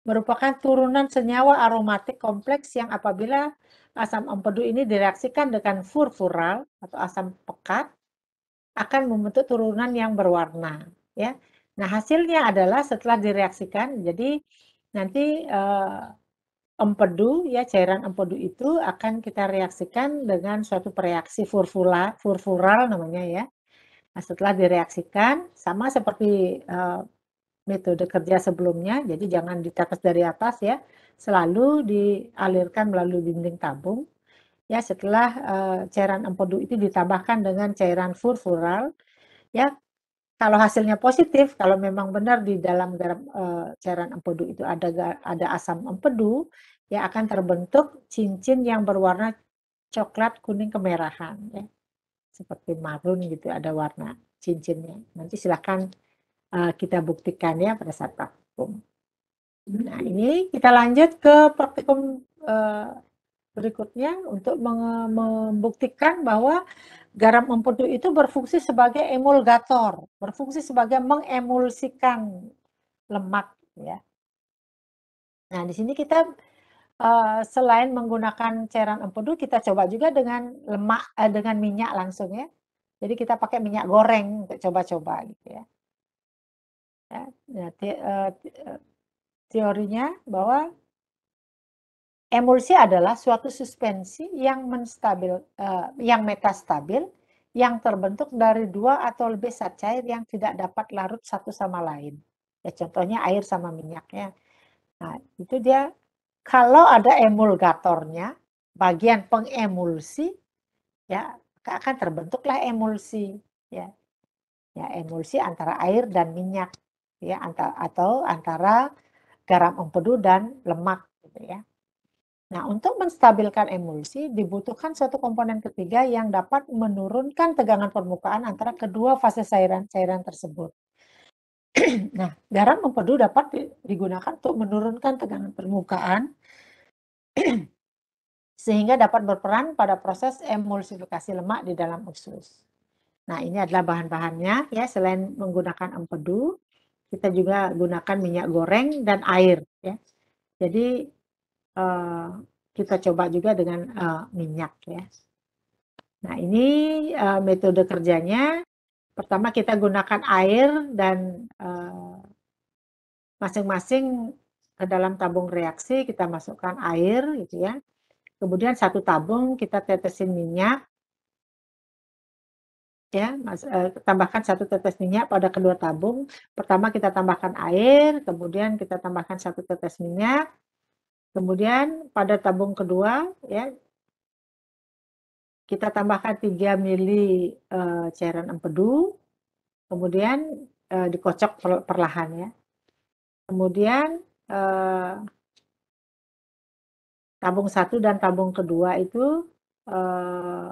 merupakan turunan senyawa aromatik kompleks yang apabila asam empedu ini direaksikan dengan furfural atau asam pekat akan membentuk turunan yang berwarna ya. Nah, hasilnya adalah setelah direaksikan jadi nanti eh, empedu ya cairan empedu itu akan kita reaksikan dengan suatu pereaksi furfula, furfural namanya ya. Nah, setelah direaksikan sama seperti eh, metode kerja sebelumnya. Jadi jangan ditetes dari atas ya, selalu dialirkan melalui dinding tabung. Ya, setelah uh, cairan empedu itu ditambahkan dengan cairan furfural. Ya, kalau hasilnya positif, kalau memang benar di dalam garam uh, cairan empedu itu ada ada asam empedu, ya akan terbentuk cincin yang berwarna coklat kuning kemerahan ya. Seperti marun gitu ada warna cincinnya. Nanti silahkan Eh, kita buktikan ya pada saat praktikum. Nah ini kita lanjut ke praktikum eh, berikutnya untuk membuktikan bahwa garam empedu itu berfungsi sebagai emulgator, berfungsi sebagai mengemulsikan lemak ya. Nah, di sini kita eh, selain menggunakan cairan empedu, kita coba juga dengan lemak dengan minyak langsung ya. Jadi kita pakai minyak goreng untuk coba-coba gitu ya. Ya, ya, te, uh, teorinya bahwa emulsi adalah suatu suspensi yang menstabil, uh, yang metastabil, yang terbentuk dari dua atau lebih zat cair yang tidak dapat larut satu sama lain. Ya, contohnya air sama minyaknya. Nah, itu dia kalau ada emulgatornya, bagian pengemulsi, ya akan terbentuklah emulsi, ya, ya emulsi antara air dan minyak ya antara, atau antara garam empedu dan lemak gitu ya. Nah, untuk menstabilkan emulsi dibutuhkan suatu komponen ketiga yang dapat menurunkan tegangan permukaan antara kedua fase cairan-cairan tersebut. nah, garam empedu dapat digunakan untuk menurunkan tegangan permukaan sehingga dapat berperan pada proses emulsifikasi lemak di dalam usus. Nah, ini adalah bahan-bahannya ya selain menggunakan empedu, kita juga gunakan minyak goreng dan air ya. Jadi uh, kita coba juga dengan uh, minyak ya. Nah ini uh, metode kerjanya. Pertama kita gunakan air dan masing-masing ke dalam tabung reaksi kita masukkan air gitu ya. Kemudian satu tabung kita tetesin minyak ya mas, eh, tambahkan satu tetes minyak pada kedua tabung pertama kita tambahkan air kemudian kita tambahkan satu tetes minyak kemudian pada tabung kedua ya kita tambahkan 3 mili eh, cairan empedu kemudian eh, dikocok perlahan ya kemudian eh, tabung satu dan tabung kedua itu eh,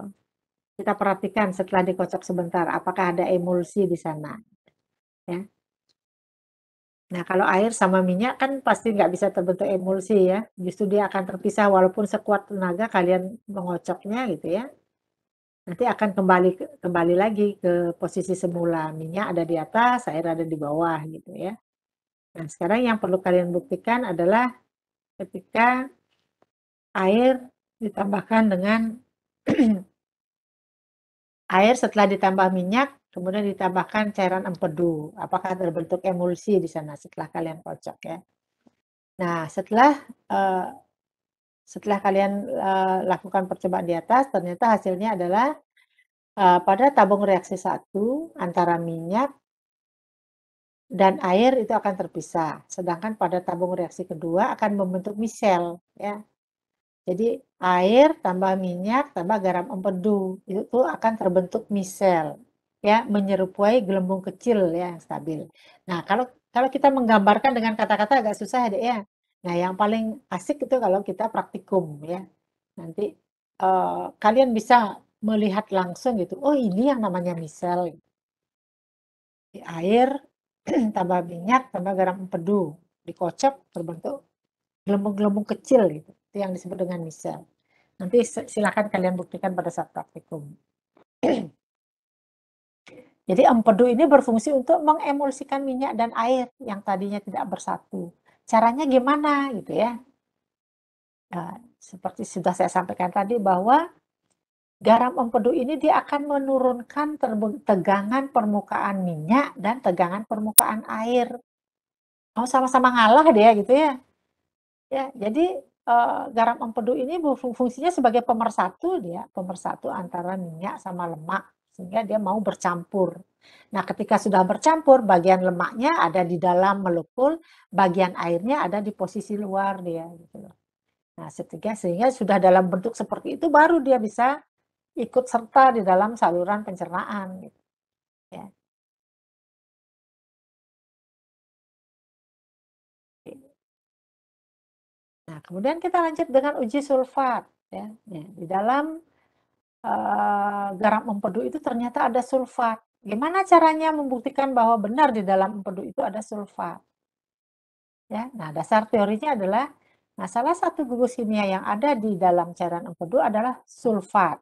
kita perhatikan setelah dikocok sebentar apakah ada emulsi di sana ya nah kalau air sama minyak kan pasti nggak bisa terbentuk emulsi ya justru dia akan terpisah walaupun sekuat tenaga kalian mengocoknya gitu ya nanti akan kembali kembali lagi ke posisi semula minyak ada di atas air ada di bawah gitu ya nah sekarang yang perlu kalian buktikan adalah ketika air ditambahkan dengan air setelah ditambah minyak, kemudian ditambahkan cairan empedu. Apakah terbentuk emulsi di sana setelah kalian kocok ya? Nah, setelah uh, setelah kalian uh, lakukan percobaan di atas, ternyata hasilnya adalah uh, pada tabung reaksi satu antara minyak dan air itu akan terpisah. Sedangkan pada tabung reaksi kedua akan membentuk misel, ya. Jadi air tambah minyak tambah garam empedu itu akan terbentuk misel ya menyerupai gelembung kecil ya yang stabil. Nah kalau kalau kita menggambarkan dengan kata-kata agak susah deh ya. Nah yang paling asik itu kalau kita praktikum ya nanti uh, kalian bisa melihat langsung gitu. Oh ini yang namanya misel. Di air tambah minyak tambah garam empedu dikocok terbentuk gelembung-gelembung kecil gitu yang disebut dengan misal. Nanti silakan kalian buktikan pada saat praktikum. Jadi empedu ini berfungsi untuk mengemulsikan minyak dan air yang tadinya tidak bersatu. Caranya gimana gitu ya? Nah, seperti sudah saya sampaikan tadi bahwa garam empedu ini dia akan menurunkan tegangan permukaan minyak dan tegangan permukaan air. oh, sama-sama ngalah dia gitu ya. Ya, jadi Eh, garam empedu ini fungsinya sebagai pemersatu dia, pemersatu antara minyak sama lemak sehingga dia mau bercampur. Nah, ketika sudah bercampur, bagian lemaknya ada di dalam melukul, bagian airnya ada di posisi luar dia gitu Nah, setiga sehingga sudah dalam bentuk seperti itu baru dia bisa ikut serta di dalam saluran pencernaan gitu. Ya. Nah, kemudian kita lanjut dengan uji sulfat. Ya. ya di dalam uh, garam empedu itu ternyata ada sulfat. Gimana caranya membuktikan bahwa benar di dalam empedu itu ada sulfat? Ya, nah dasar teorinya adalah nah salah satu gugus kimia yang ada di dalam cairan empedu adalah sulfat.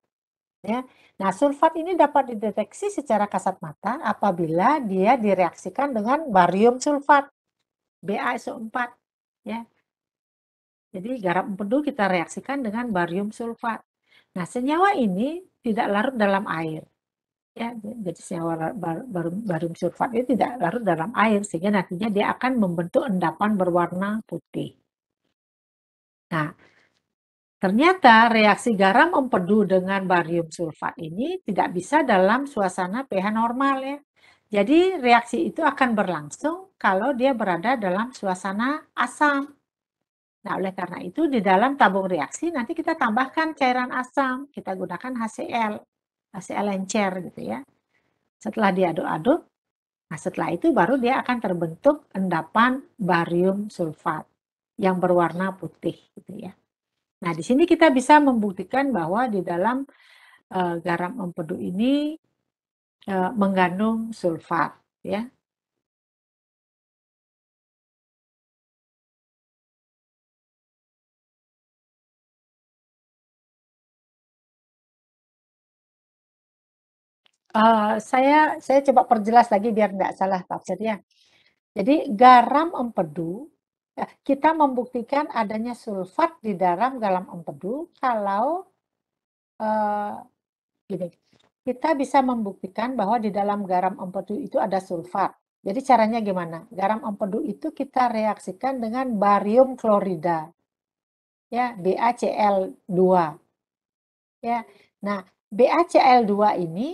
Ya. Nah, sulfat ini dapat dideteksi secara kasat mata apabila dia direaksikan dengan barium sulfat BaSO4 ya. Jadi garam empedu kita reaksikan dengan barium sulfat. Nah, senyawa ini tidak larut dalam air. Ya, jadi senyawa bar, barium sulfat ini tidak larut dalam air sehingga nantinya dia akan membentuk endapan berwarna putih. Nah, ternyata reaksi garam empedu dengan barium sulfat ini tidak bisa dalam suasana pH normal ya. Jadi reaksi itu akan berlangsung kalau dia berada dalam suasana asam Nah, oleh karena itu di dalam tabung reaksi nanti kita tambahkan cairan asam, kita gunakan HCl, HCl encer gitu ya. Setelah diaduk-aduk, nah setelah itu baru dia akan terbentuk endapan barium sulfat yang berwarna putih gitu ya. Nah, di sini kita bisa membuktikan bahwa di dalam uh, garam empedu ini uh, mengandung sulfat ya. Uh, saya saya coba perjelas lagi biar nggak salah tafsirnya. Jadi garam empedu ya, kita membuktikan adanya sulfat di dalam garam empedu kalau uh, gini kita bisa membuktikan bahwa di dalam garam empedu itu ada sulfat. Jadi caranya gimana? Garam empedu itu kita reaksikan dengan barium klorida. Ya, BaCl2. Ya. Nah, BaCl2 ini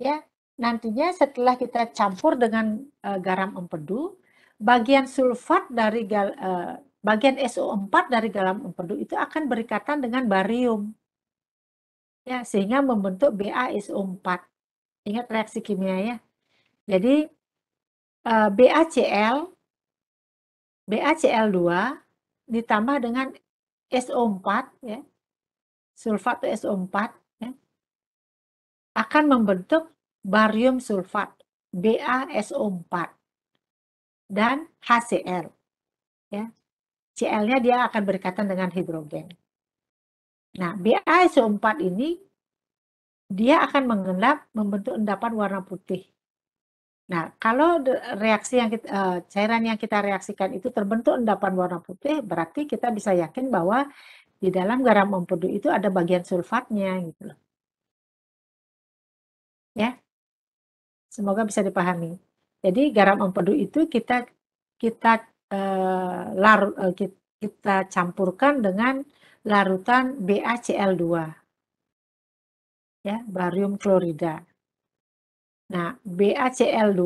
ya nantinya setelah kita campur dengan uh, garam empedu bagian sulfat dari gal, uh, bagian SO4 dari garam empedu itu akan berikatan dengan barium ya sehingga membentuk BaSO4 ingat reaksi kimia ya jadi uh, eh, BaCl BaCl2 ditambah dengan SO4 ya sulfat SO4 akan membentuk barium sulfat BaSO4 dan HCl. Ya. Cl-nya dia akan berkaitan dengan hidrogen. Nah, BaSO4 ini dia akan mengendap membentuk endapan warna putih. Nah, kalau reaksi yang kita, eh, cairan yang kita reaksikan itu terbentuk endapan warna putih, berarti kita bisa yakin bahwa di dalam garam empedu itu ada bagian sulfatnya gitu loh. Ya. Semoga bisa dipahami. Jadi garam empedu itu kita kita eh, lar, eh, kita campurkan dengan larutan BaCl2. Ya, barium klorida. Nah, BaCl2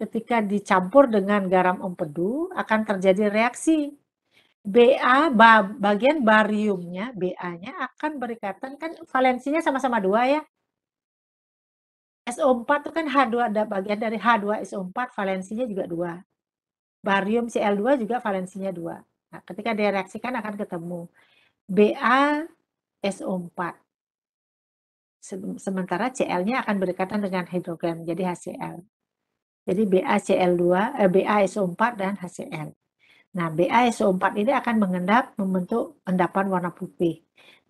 ketika dicampur dengan garam empedu akan terjadi reaksi BA bagian bariumnya BA-nya akan berikatan kan valensinya sama-sama dua ya SO4 itu kan H2 ada bagian dari H2SO4 valensinya juga dua. Barium Cl2 juga valensinya dua. Nah, ketika direaksikan akan ketemu Ba SO4. Sementara Cl-nya akan berdekatan dengan hidrogen jadi HCl. Jadi BaCl2, eh, BaSO4 dan HCl. Nah, BaSO4 ini akan mengendap membentuk endapan warna putih.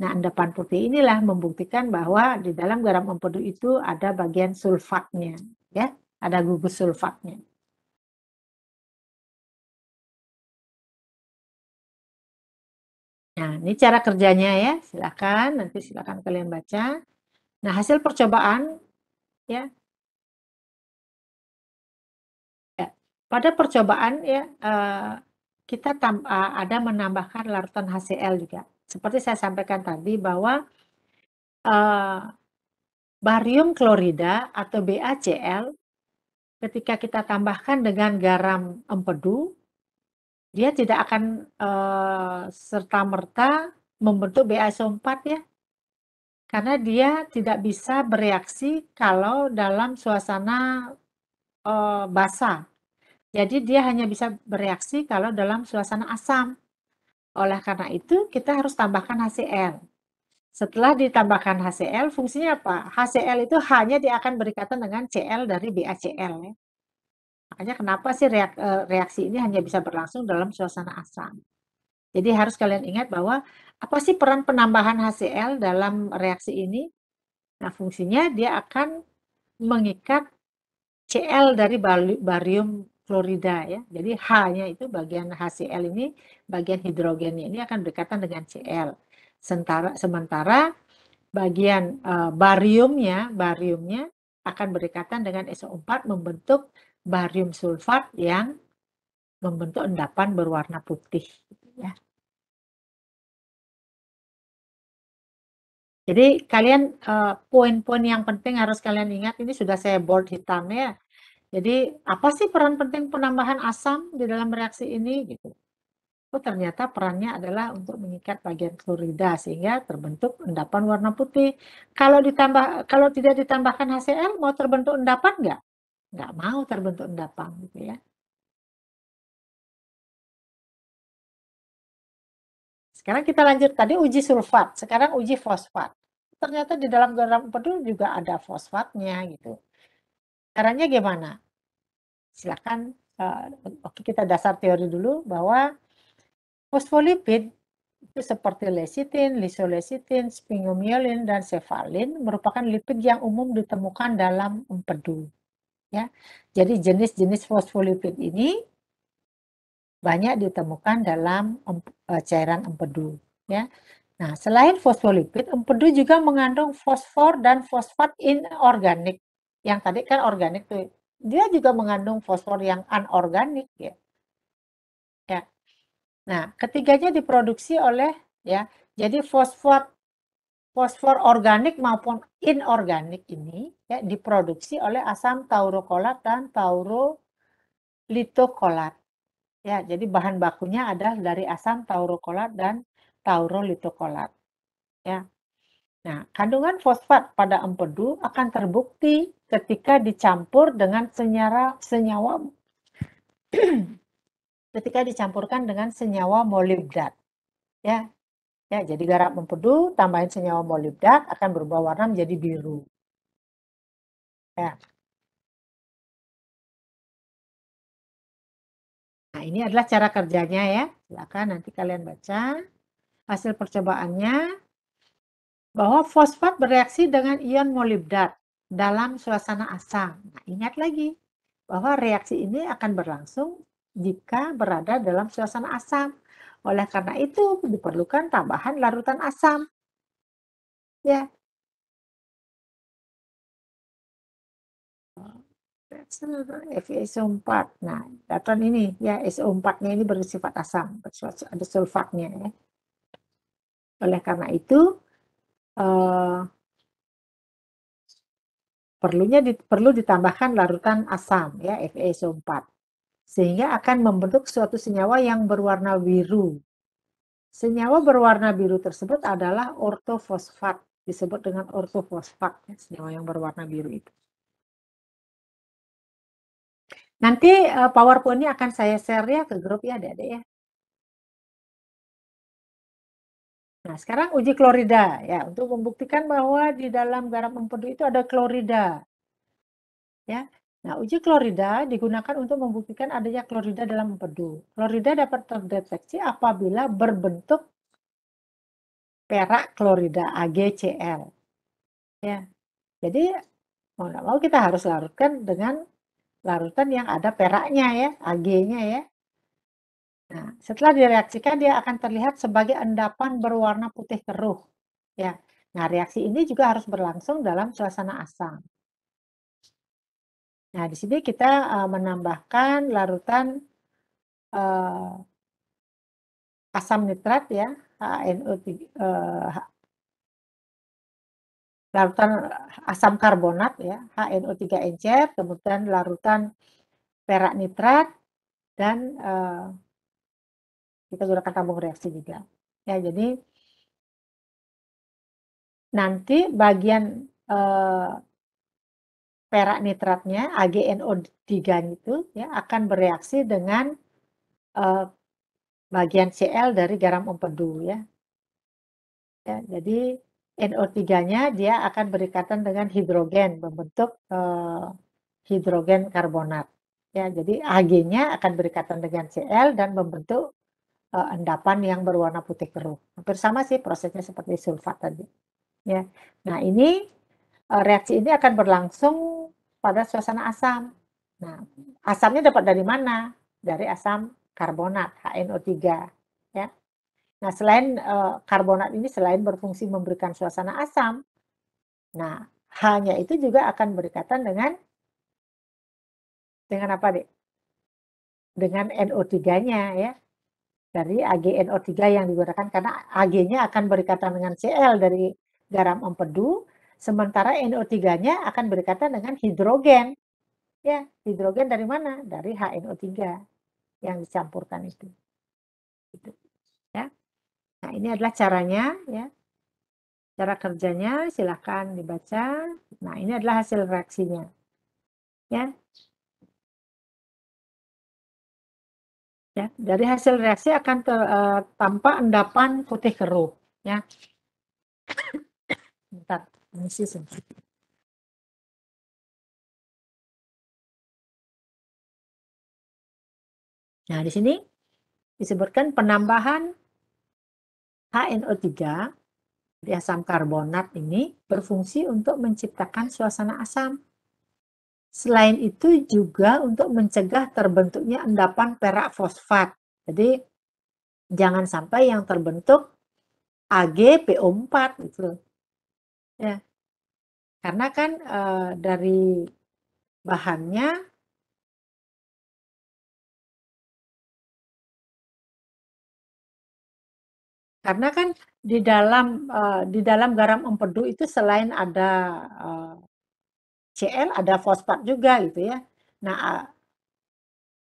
Nah, endapan putih inilah membuktikan bahwa di dalam garam empedu itu ada bagian sulfatnya, ya, ada gugus sulfatnya. Nah, ini cara kerjanya ya. Silakan nanti silakan kalian baca. Nah, hasil percobaan ya. ya. Pada percobaan ya eh, kita tam, uh, ada menambahkan larutan HCl juga. Seperti saya sampaikan tadi bahwa uh, barium klorida atau BaCl ketika kita tambahkan dengan garam empedu, dia tidak akan uh, serta-merta membentuk BaSO4 ya. Karena dia tidak bisa bereaksi kalau dalam suasana uh, basah jadi dia hanya bisa bereaksi kalau dalam suasana asam. Oleh karena itu kita harus tambahkan HCl. Setelah ditambahkan HCl, fungsinya apa? HCl itu hanya dia akan berikatan dengan Cl dari BaCl. Makanya kenapa sih e, reaksi ini hanya bisa berlangsung dalam suasana asam. Jadi harus kalian ingat bahwa apa sih peran penambahan HCl dalam reaksi ini? Nah fungsinya dia akan mengikat Cl dari barium Florida ya. Jadi H-nya itu bagian HCl ini, bagian hidrogennya ini akan berdekatan dengan Cl. Sementara, sementara bagian uh, bariumnya, bariumnya akan berdekatan dengan SO4 membentuk barium sulfat yang membentuk endapan berwarna putih. Ya. Jadi kalian eh, poin-poin uh, yang penting harus kalian ingat ini sudah saya bold ya. Jadi apa sih peran penting penambahan asam di dalam reaksi ini gitu? Oh, ternyata perannya adalah untuk mengikat bagian klorida sehingga terbentuk endapan warna putih. Kalau ditambah kalau tidak ditambahkan HCl mau terbentuk endapan nggak? Nggak mau terbentuk endapan gitu ya. Sekarang kita lanjut tadi uji sulfat, sekarang uji fosfat. Ternyata di dalam garam pedu juga ada fosfatnya gitu. Caranya gimana? silakan uh, oke kita dasar teori dulu bahwa fosfolipid itu seperti lecithin, lisolecithin, sphingomyelin dan cefalin merupakan lipid yang umum ditemukan dalam empedu. Ya. Jadi jenis-jenis fosfolipid ini banyak ditemukan dalam eh, cairan empedu, ya. Nah, selain fosfolipid, empedu juga mengandung fosfor dan fosfat inorganik. Yang tadi kan organik tuh dia juga mengandung fosfor yang anorganik ya. Ya. Nah, ketiganya diproduksi oleh ya. Jadi fosfor fosfor organik maupun inorganik ini ya diproduksi oleh asam taurokolat dan taurolitokolat. Ya, jadi bahan bakunya adalah dari asam taurokolat dan taurolitokolat. Ya. Nah, kandungan fosfat pada empedu akan terbukti ketika dicampur dengan senyawa senyawa ketika dicampurkan dengan senyawa molibdat. Ya. Ya, jadi garam mempedu tambahin senyawa molibdat akan berubah warna menjadi biru. Ya. Nah, ini adalah cara kerjanya ya. Silakan nanti kalian baca hasil percobaannya bahwa fosfat bereaksi dengan ion molibdat dalam suasana asam. Nah, ingat lagi bahwa reaksi ini akan berlangsung jika berada dalam suasana asam. Oleh karena itu diperlukan tambahan larutan asam. Ya. FeSO4. Nah, datang ini ya SO4-nya ini bersifat asam, ada sulfatnya ya. Oleh karena itu eh, Perlunya di, perlu ditambahkan larutan asam ya FeSO4 sehingga akan membentuk suatu senyawa yang berwarna biru. Senyawa berwarna biru tersebut adalah ortofosfat, disebut dengan ortofosfat ya, senyawa yang berwarna biru itu. Nanti uh, eh, powerpoint ini akan saya share ya ke grup ya adik-adik ya. Nah, sekarang uji klorida ya untuk membuktikan bahwa di dalam garam empedu itu ada klorida. Ya. Nah, uji klorida digunakan untuk membuktikan adanya klorida dalam empedu. Klorida dapat terdeteksi apabila berbentuk perak klorida AgCl. Ya. Jadi mau tidak mau kita harus larutkan dengan larutan yang ada peraknya ya, Ag-nya ya. Nah, setelah direaksikan dia akan terlihat sebagai endapan berwarna putih keruh. Ya. Nah, reaksi ini juga harus berlangsung dalam suasana asam. Nah, di sini kita uh, menambahkan larutan uh, asam nitrat ya, HNO3, uh, eh, larutan asam karbonat ya, HNO3 encer, kemudian larutan perak nitrat dan uh, kita gunakan tabung reaksi juga ya jadi nanti bagian eh, perak nitratnya AgNO3 itu ya akan bereaksi dengan eh, bagian Cl dari garam empedu ya. ya jadi NO3-nya dia akan berikatan dengan hidrogen membentuk eh, hidrogen karbonat. Ya, jadi Ag-nya akan berikatan dengan Cl dan membentuk uh, endapan yang berwarna putih keruh. Hampir sama sih prosesnya seperti sulfat tadi. Ya. Nah, ini uh, reaksi ini akan berlangsung pada suasana asam. Nah, asamnya dapat dari mana? Dari asam karbonat HNO3 ya. Nah, selain uh, karbonat ini selain berfungsi memberikan suasana asam, nah, hanya itu juga akan berkaitan dengan dengan apa, Dek? Dengan NO3-nya ya dari AgNO3 yang digunakan karena Ag-nya akan berikatan dengan Cl dari garam empedu, sementara NO3-nya akan berikatan dengan hidrogen. Ya, hidrogen dari mana? Dari HNO3 yang dicampurkan itu. Gitu. Ya. Nah, ini adalah caranya ya. Cara kerjanya silahkan dibaca. Nah, ini adalah hasil reaksinya. Ya. Ya, dari hasil reaksi akan ter, uh, tampak endapan putih keruh. Ya. Bentar, mengisi sedikit. Nah, di sini disebutkan penambahan HNO3 di asam karbonat ini berfungsi untuk menciptakan suasana asam Selain itu juga untuk mencegah terbentuknya endapan perak fosfat. Jadi jangan sampai yang terbentuk AgPO4 gitu. Ya. Karena kan e, dari bahannya karena kan di dalam e, di dalam garam empedu itu selain ada eh, Cl ada fosfat juga gitu ya. Nah,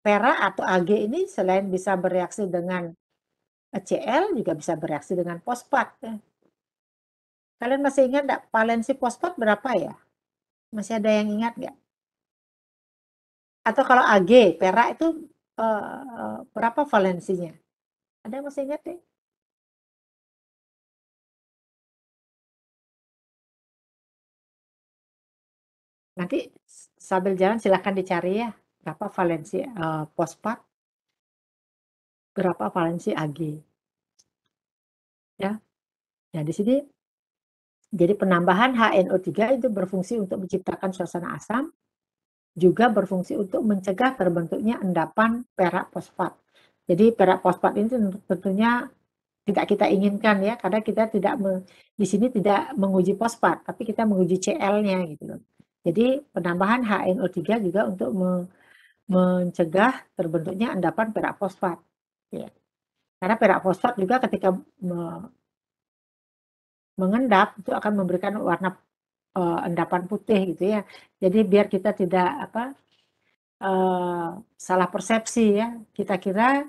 Pera atau Ag ini selain bisa bereaksi dengan e, Cl juga bisa bereaksi dengan fosfat. Ya. Kalian masih ingat tidak valensi fosfat berapa ya? Masih ada yang ingat nggak? Atau kalau Ag, Pera itu e, e, berapa valensinya? Ada yang masih ingat deh? Ya? Nanti sambil jalan silahkan dicari ya, berapa valensi uh, eh, fosfat, berapa valensi Ag. Ya. Nah, di sini jadi penambahan HNO3 itu berfungsi untuk menciptakan suasana asam, juga berfungsi untuk mencegah terbentuknya endapan perak fosfat. Jadi perak fosfat ini tentunya tidak kita inginkan ya, karena kita tidak me, di sini tidak menguji fosfat, tapi kita menguji Cl-nya gitu loh. Jadi penambahan HNO3 juga untuk me mencegah terbentuknya endapan perak fosfat. Ya. Karena perak fosfat juga ketika me mengendap itu akan memberikan warna uh, endapan putih gitu ya. Jadi biar kita tidak apa uh, salah persepsi ya. Kita kira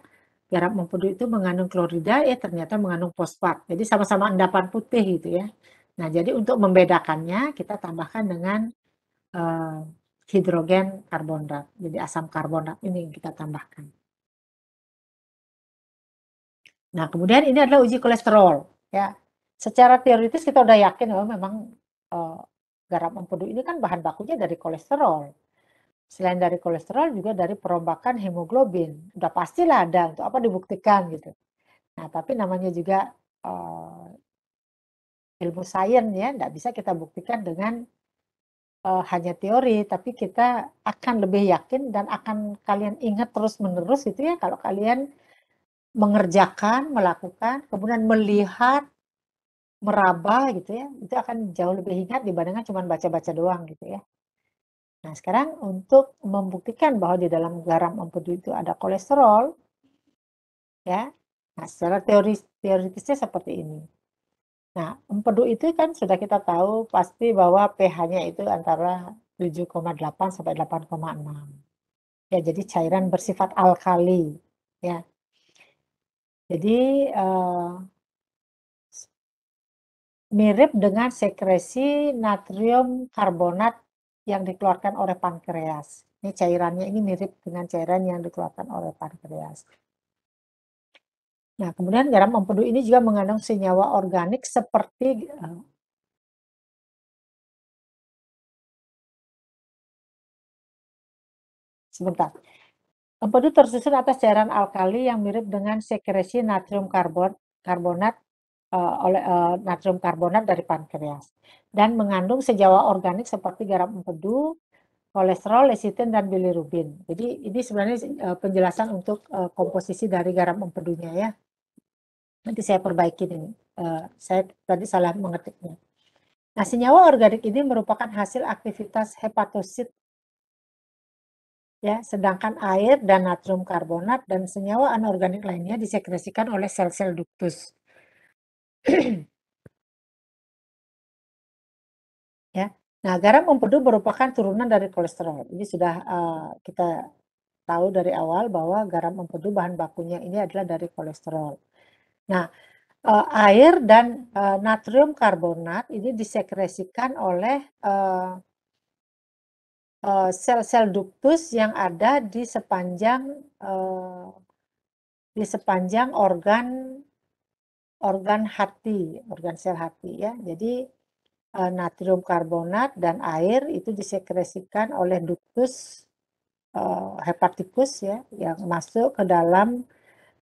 garam empedu itu mengandung klorida ya ternyata mengandung fosfat. Jadi sama-sama endapan putih gitu ya. Nah, jadi untuk membedakannya kita tambahkan dengan Eh, hidrogen karbonat. Jadi asam karbonat ini yang kita tambahkan. Nah, kemudian ini adalah uji kolesterol. Ya, secara teoritis kita udah yakin bahwa memang uh, garam empedu ini kan bahan bakunya dari kolesterol. Selain dari kolesterol juga dari perombakan hemoglobin. Udah pastilah ada untuk apa dibuktikan gitu. Nah, tapi namanya juga uh, ilmu sains ya, tidak bisa kita buktikan dengan uh, hanya teori, tapi kita akan lebih yakin dan akan kalian ingat terus-menerus itu ya kalau kalian mengerjakan, melakukan, kemudian melihat, meraba gitu ya, itu akan jauh lebih ingat dibandingkan cuma baca-baca doang gitu ya. Nah sekarang untuk membuktikan bahwa di dalam garam empedu itu ada kolesterol, ya, nah secara teori, teoritisnya seperti ini. Nah, empedu itu kan sudah kita tahu pasti bahwa pH-nya itu antara 7,8 sampai 8,6. Ya, jadi cairan bersifat alkali, ya. Jadi uh, mirip dengan sekresi natrium karbonat yang dikeluarkan oleh pankreas. Ini cairannya ini mirip dengan cairan yang dikeluarkan oleh pankreas. Nah, kemudian garam empedu ini juga mengandung senyawa organik seperti eh, sebentar. Empedu tersusun atas cairan alkali yang mirip dengan sekresi natrium karbon karbonat eh, oleh uh, natrium karbonat dari pankreas dan mengandung senyawa organik seperti garam empedu, kolesterol, lecitin dan bilirubin. Jadi ini sebenarnya penjelasan untuk komposisi dari garam empedunya ya. Nanti saya perbaiki ini. Uh, eh, saya tadi salah mengetiknya. Nah, senyawa organik ini merupakan hasil aktivitas hepatosit ya sedangkan air dan natrium karbonat dan senyawa anorganik lainnya disekresikan oleh sel-sel duktus ya nah garam empedu merupakan turunan dari kolesterol ini sudah uh, kita tahu dari awal bahwa garam empedu bahan bakunya ini adalah dari kolesterol Nah, uh, air dan uh, natrium karbonat ini disekresikan oleh sel eh, sel-sel duktus yang ada di sepanjang uh, di sepanjang organ organ hati, organ sel hati ya. Jadi natrium karbonat dan air itu disekresikan oleh duktus uh, hepatikus ya yang masuk ke dalam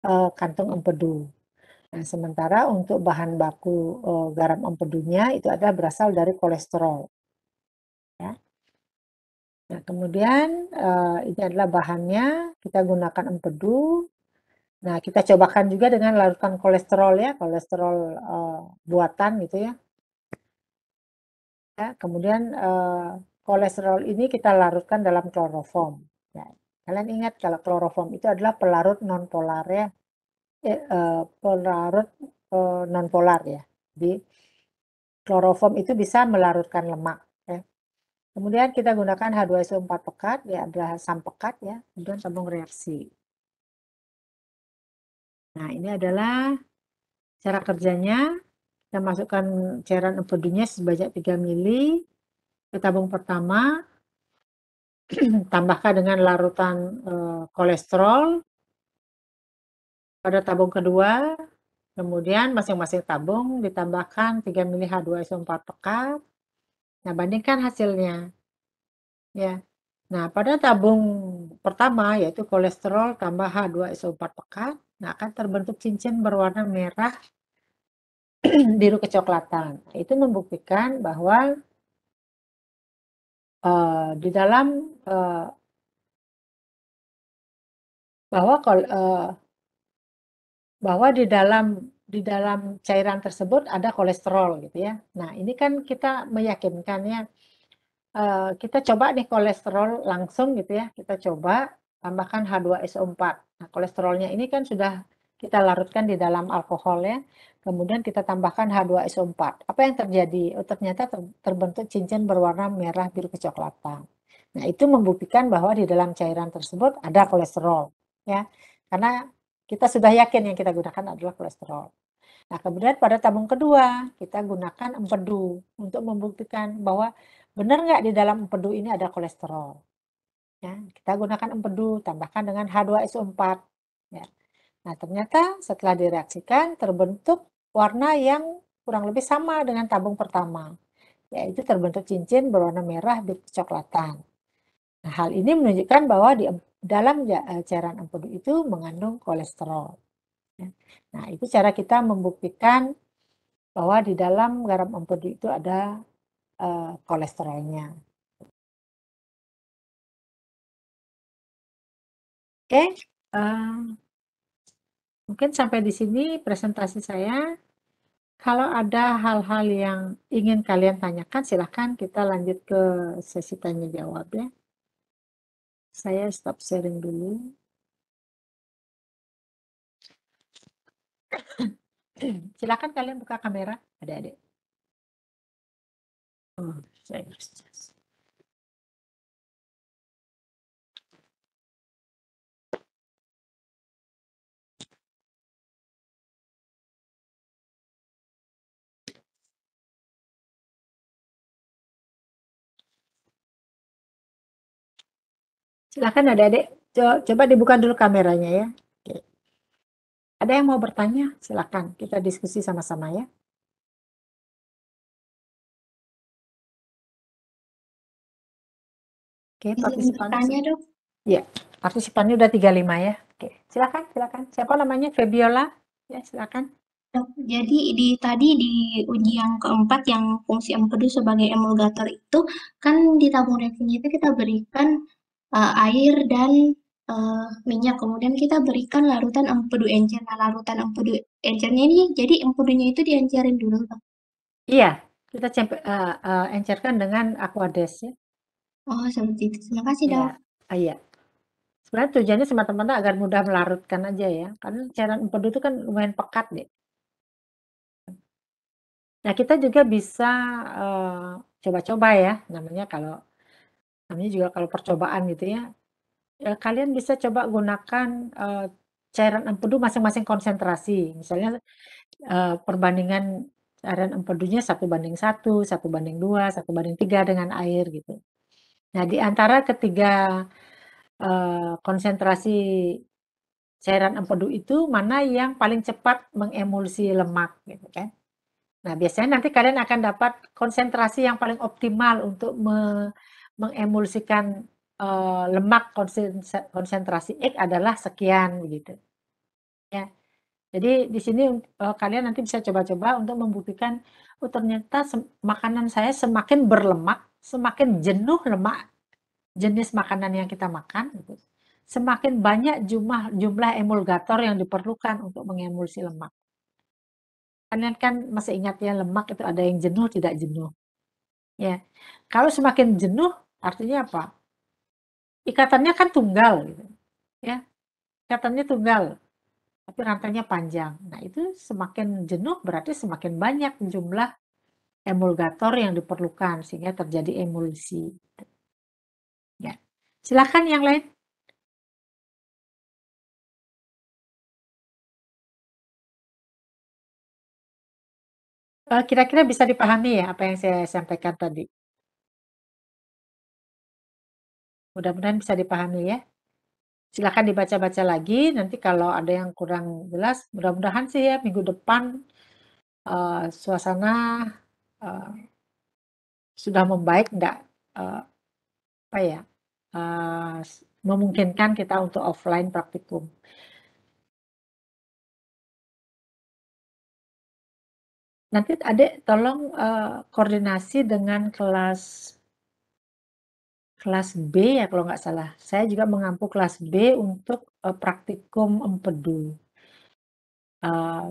uh, kantung empedu. Nah, sementara untuk bahan baku eh, garam empedunya itu ada berasal dari kolesterol. Ya. Nah, kemudian eh, ini adalah bahannya, kita gunakan empedu. Nah, kita cobakan juga dengan larutan kolesterol ya, kolesterol eh, buatan gitu ya. ya kemudian kolesterol ini kita larutkan dalam kloroform. Ya. Kalian ingat kalau kloroform itu adalah pelarut non polar ya, Eh, eh, pelarut eh, nonpolar ya. Jadi kloroform itu bisa melarutkan lemak. Ya. Kemudian kita gunakan H2SO4 pekat, ya adalah asam pekat ya, kemudian tabung reaksi. Nah ini adalah cara kerjanya. Kita masukkan cairan empedunya sebanyak 3 mili ke tabung pertama, tambahkan dengan larutan eh, kolesterol, pada tabung kedua, kemudian masing-masing tabung ditambahkan 3 mili H2SO4 pekat. Nah, bandingkan hasilnya. Ya. Nah, pada tabung pertama yaitu kolesterol tambah H2SO4 pekat, nah akan terbentuk cincin berwarna merah biru kecoklatan. Itu membuktikan bahwa uh, di dalam uh, bahwa uh, bahwa di dalam di dalam cairan tersebut ada kolesterol gitu ya. Nah ini kan kita meyakinkannya uh, kita coba nih kolesterol langsung gitu ya. Kita coba tambahkan H2SO4. Nah kolesterolnya ini kan sudah kita larutkan di dalam alkohol ya. Kemudian kita tambahkan H2SO4. Apa yang terjadi? Oh, ternyata terbentuk cincin berwarna merah biru kecoklatan. Nah itu membuktikan bahwa di dalam cairan tersebut ada kolesterol ya. Karena kita sudah yakin yang kita gunakan adalah kolesterol. Nah, kemudian pada tabung kedua, kita gunakan empedu untuk membuktikan bahwa benar nggak di dalam empedu ini ada kolesterol. Ya, kita gunakan empedu, tambahkan dengan H2SO4. Ya. Nah, ternyata setelah direaksikan terbentuk warna yang kurang lebih sama dengan tabung pertama, yaitu terbentuk cincin berwarna merah kecoklatan. Nah, hal ini menunjukkan bahwa di dalam eh, cairan empedu itu mengandung kolesterol. Ya. Nah, itu cara kita membuktikan bahwa di dalam garam empedu itu ada eh, kolesterolnya. Oke, eh, mungkin sampai di sini presentasi saya. Kalau ada hal-hal yang ingin kalian tanyakan, silahkan kita lanjut ke sesi tanya jawab ya. Saya stop sharing dulu. Silakan kalian buka kamera, adik-adik. Oh, saya harus silahkan ada adik coba dibuka dulu kameranya ya. Oke. Ada yang mau bertanya? Silakan, kita diskusi sama-sama ya. Oke, partisipannya dong. dok? Ya, partisipannya udah 35 ya. Oke, silakan, silakan. Siapa namanya? Fabiola? Ya, silakan. jadi di tadi di ujian keempat yang fungsi empedu sebagai emulgator itu kan di tabung reaksinya itu kita berikan uh, air dan uh, minyak. Kemudian kita berikan larutan empedu encer. Nah, larutan empedu encernya ini jadi empedunya itu diencerin dulu, Pak. Iya, kita uh, uh, encerkan dengan aquades ya. Oh, seperti itu. Terima kasih, iya, Dok. Iya. uh, iya. Sebenarnya tujuannya semata-mata agar mudah melarutkan aja ya. Karena cairan empedu itu kan lumayan pekat deh. Nah, kita juga bisa coba-coba uh, coba -coba ya, namanya kalau ini juga kalau percobaan gitu ya, ya kalian bisa coba gunakan uh, cairan empedu masing-masing konsentrasi. Misalnya uh, perbandingan cairan empedunya satu banding satu, satu banding dua, satu banding tiga dengan air gitu. Nah di antara ketiga uh, konsentrasi cairan empedu itu mana yang paling cepat mengemulsi lemak gitu kan. Nah, biasanya nanti kalian akan dapat konsentrasi yang paling optimal untuk me mengemulsikan uh, lemak konsentrasi X adalah sekian begitu. Ya. Jadi di sini uh, kalian nanti bisa coba-coba untuk membuktikan oh ternyata makanan saya semakin berlemak, semakin jenuh lemak jenis makanan yang kita makan gitu. Semakin banyak jumlah jumlah emulgator yang diperlukan untuk mengemulsi lemak. Kalian kan masih ingat ya lemak itu ada yang jenuh tidak jenuh. Ya. Kalau semakin jenuh Artinya apa? Ikatannya kan tunggal, gitu. ya. Ikatannya tunggal, tapi rantainya panjang. Nah itu semakin jenuh berarti semakin banyak jumlah emulgator yang diperlukan sehingga terjadi emulsi. Ya. Silakan yang lain. Eh, kira-kira bisa dipahami ya apa yang saya sampaikan tadi. Mudah-mudahan bisa dipahami ya. Silahkan dibaca-baca lagi. Nanti kalau ada yang kurang jelas, mudah-mudahan sih ya minggu depan uh, suasana uh, sudah membaik, enggak uh, eh, apa ya, uh, memungkinkan kita untuk offline praktikum. Nanti adik tolong uh, koordinasi dengan kelas kelas B ya kalau nggak salah. Saya juga mengampu kelas B untuk uh, praktikum empedu. coba eh,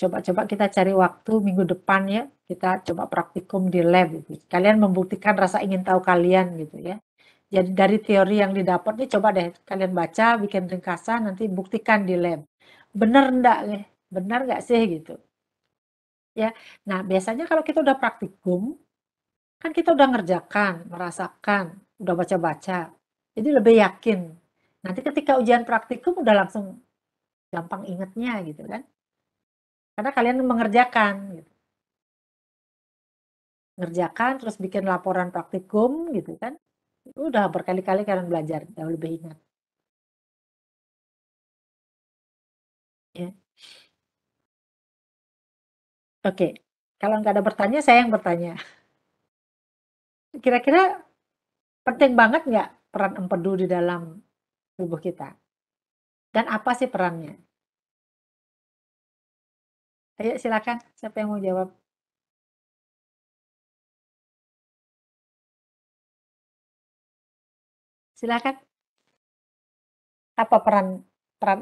coba-coba kita cari waktu minggu depan ya kita coba praktikum di lab gitu. kalian membuktikan rasa ingin tahu kalian gitu ya jadi dari teori yang didapat nih coba deh kalian baca bikin ringkasan nanti buktikan di lab bener enggak nih benar nggak sih gitu ya nah biasanya kalau kita udah praktikum kan kita udah ngerjakan merasakan udah baca-baca. Jadi lebih yakin. Nanti ketika ujian praktikum udah langsung gampang ingetnya gitu kan. Karena kalian mengerjakan gitu. Mengerjakan terus bikin laporan praktikum gitu kan. udah berkali-kali kalian belajar, jauh lebih ingat. Ya. Oke, kalau nggak ada bertanya, saya yang bertanya. Kira-kira penting banget nggak peran empedu di dalam tubuh kita? Dan apa sih perannya? Ayo silakan, siapa yang mau jawab? Silakan. Apa peran peran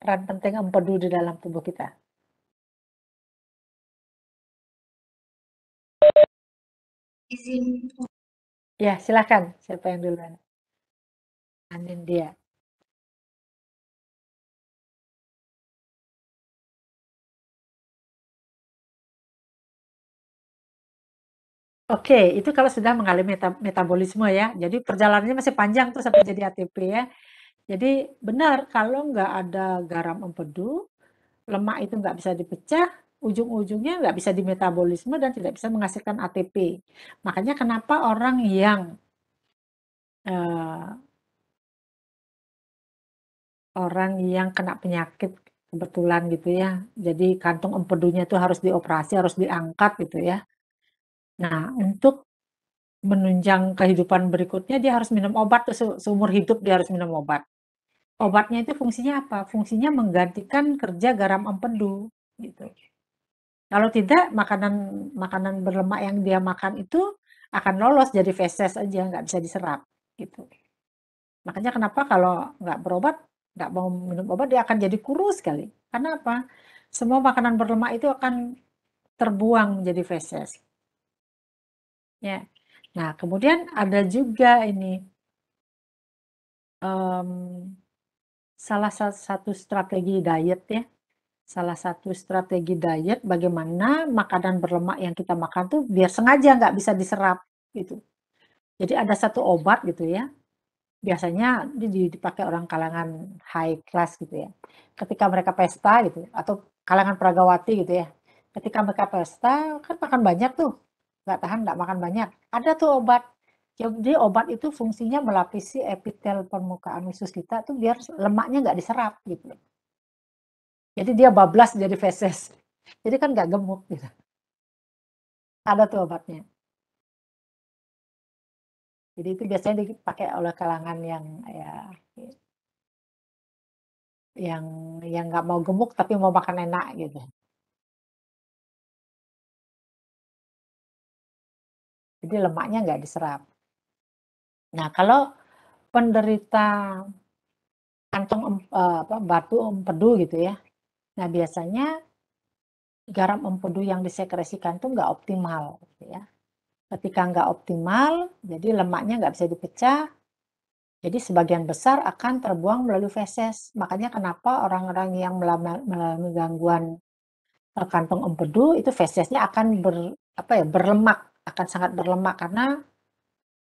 peran penting empedu di dalam tubuh kita? Izin Ya, silakan. Siapa yang duluan? Anin dia. Oke, itu kalau sudah mengalami meta metabolisme ya. Jadi perjalanannya masih panjang tuh sampai jadi ATP ya. Jadi benar kalau nggak ada garam empedu, lemak itu nggak bisa dipecah, ujung-ujungnya nggak bisa dimetabolisme dan tidak bisa menghasilkan ATP. Makanya kenapa orang yang uh, orang yang kena penyakit kebetulan gitu ya. Jadi kantung empedunya itu harus dioperasi, harus diangkat gitu ya. Nah, untuk menunjang kehidupan berikutnya dia harus minum obat seumur hidup dia harus minum obat. Obatnya itu fungsinya apa? Fungsinya menggantikan kerja garam empedu gitu. Kalau tidak, makanan makanan berlemak yang dia makan itu akan lolos jadi feses aja, nggak bisa diserap gitu. Makanya kenapa kalau nggak berobat, nggak mau minum obat, dia akan jadi kurus sekali. Karena apa? Semua makanan berlemak itu akan terbuang menjadi feses. Ya. Nah, kemudian ada juga ini um, salah satu strategi diet ya salah satu strategi diet bagaimana makanan berlemak yang kita makan tuh biar sengaja nggak bisa diserap gitu. Jadi ada satu obat gitu ya. Biasanya ini dipakai orang kalangan high class gitu ya. Ketika mereka pesta gitu atau kalangan peragawati gitu ya. Ketika mereka pesta kan makan banyak tuh. Nggak tahan nggak makan banyak. Ada tuh obat. Jadi obat itu fungsinya melapisi epitel permukaan usus kita tuh biar lemaknya nggak diserap gitu. Jadi dia bablas jadi feses. Jadi kan nggak gemuk gitu. Ada tuh obatnya. Jadi itu biasanya dipakai oleh kalangan yang ya yang yang nggak mau gemuk tapi mau makan enak gitu. Jadi lemaknya nggak diserap. Nah kalau penderita kantong eh, apa, batu empedu gitu ya, Nah, biasanya garam empedu yang disekresikan tuh nggak optimal. Gitu ya. Ketika nggak optimal, jadi lemaknya nggak bisa dipecah, jadi sebagian besar akan terbuang melalui feses. Makanya kenapa orang-orang yang mengalami gangguan kantong empedu itu fesesnya akan ber, apa ya, berlemak, akan sangat berlemak karena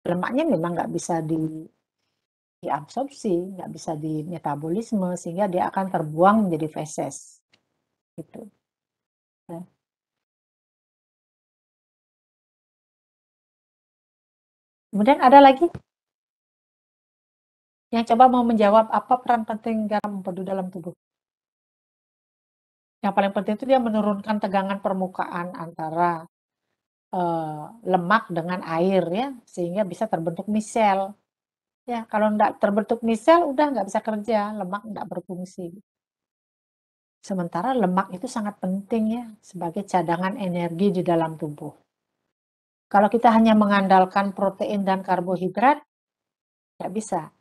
lemaknya memang nggak bisa di diabsorpsi, nggak bisa di metabolisme, sehingga dia akan terbuang menjadi feses. Gitu. Ya. Kemudian ada lagi yang coba mau menjawab apa peran penting garam empedu dalam tubuh. Yang paling penting itu dia menurunkan tegangan permukaan antara uh, lemak dengan air ya, sehingga bisa terbentuk misel Ya, kalau nggak terbentuk misel, udah nggak bisa kerja, lemak nggak berfungsi. Sementara lemak itu sangat penting ya sebagai cadangan energi di dalam tubuh. Kalau kita hanya mengandalkan protein dan karbohidrat, nggak bisa.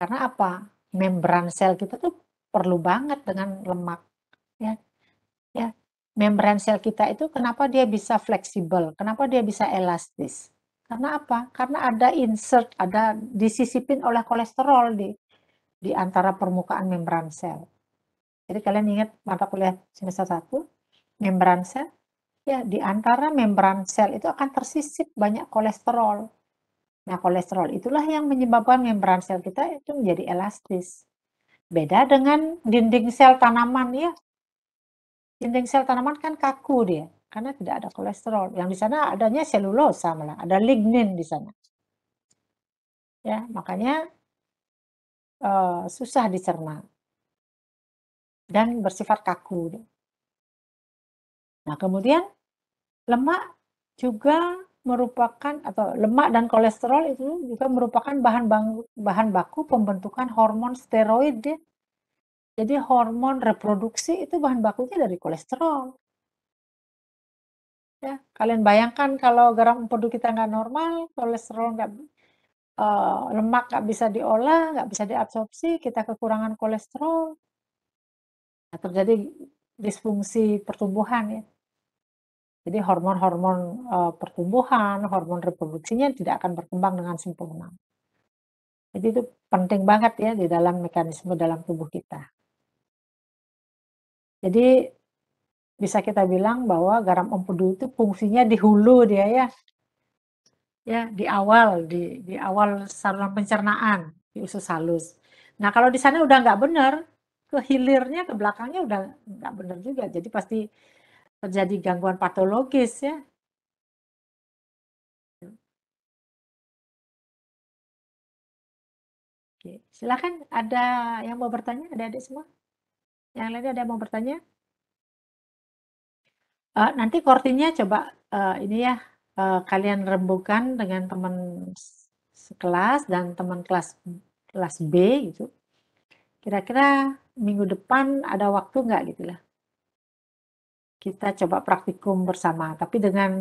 Karena apa? Membran sel kita tuh perlu banget dengan lemak. Ya, ya membran sel kita itu kenapa dia bisa fleksibel, kenapa dia bisa elastis. Karena apa? Karena ada insert, ada disisipin oleh kolesterol di di antara permukaan membran sel. Jadi kalian ingat mata kuliah semester 1, membran sel? Ya, di antara membran sel itu akan tersisip banyak kolesterol. Nah, kolesterol itulah yang menyebabkan membran sel kita itu menjadi elastis. Beda dengan dinding sel tanaman ya. Dinding sel tanaman kan kaku dia karena tidak ada kolesterol. Yang di sana adanya selulosa malah, ada lignin di sana. Ya, makanya uh, susah dicerna dan bersifat kaku. Nah, kemudian lemak juga merupakan atau lemak dan kolesterol itu juga merupakan bahan bahan baku pembentukan hormon steroid. Ya. Jadi hormon reproduksi itu bahan bakunya dari kolesterol. Ya, kalian bayangkan kalau garam empedu kita nggak normal, kolesterol nggak uh, lemak nggak bisa diolah, nggak bisa diabsorpsi, kita kekurangan kolesterol, nah, terjadi disfungsi pertumbuhan ya. Jadi hormon-hormon uh, pertumbuhan, hormon reproduksinya tidak akan berkembang dengan sempurna. Jadi itu penting banget ya di dalam mekanisme dalam tubuh kita. Jadi bisa kita bilang bahwa garam empedu itu fungsinya di hulu dia ya. Ya, di awal di di awal saluran pencernaan, di usus halus. Nah, kalau di sana udah nggak benar, ke hilirnya ke belakangnya udah nggak benar juga. Jadi pasti terjadi gangguan patologis ya. Oke, silakan ada yang mau bertanya, ada adik semua? Yang lainnya ada yang mau bertanya? Uh, nanti kortinya coba uh, ini ya uh, kalian rembukan dengan teman sekelas dan teman kelas kelas B gitu. Kira-kira minggu depan ada waktu nggak gitu lah. Ya? Kita coba praktikum bersama, tapi dengan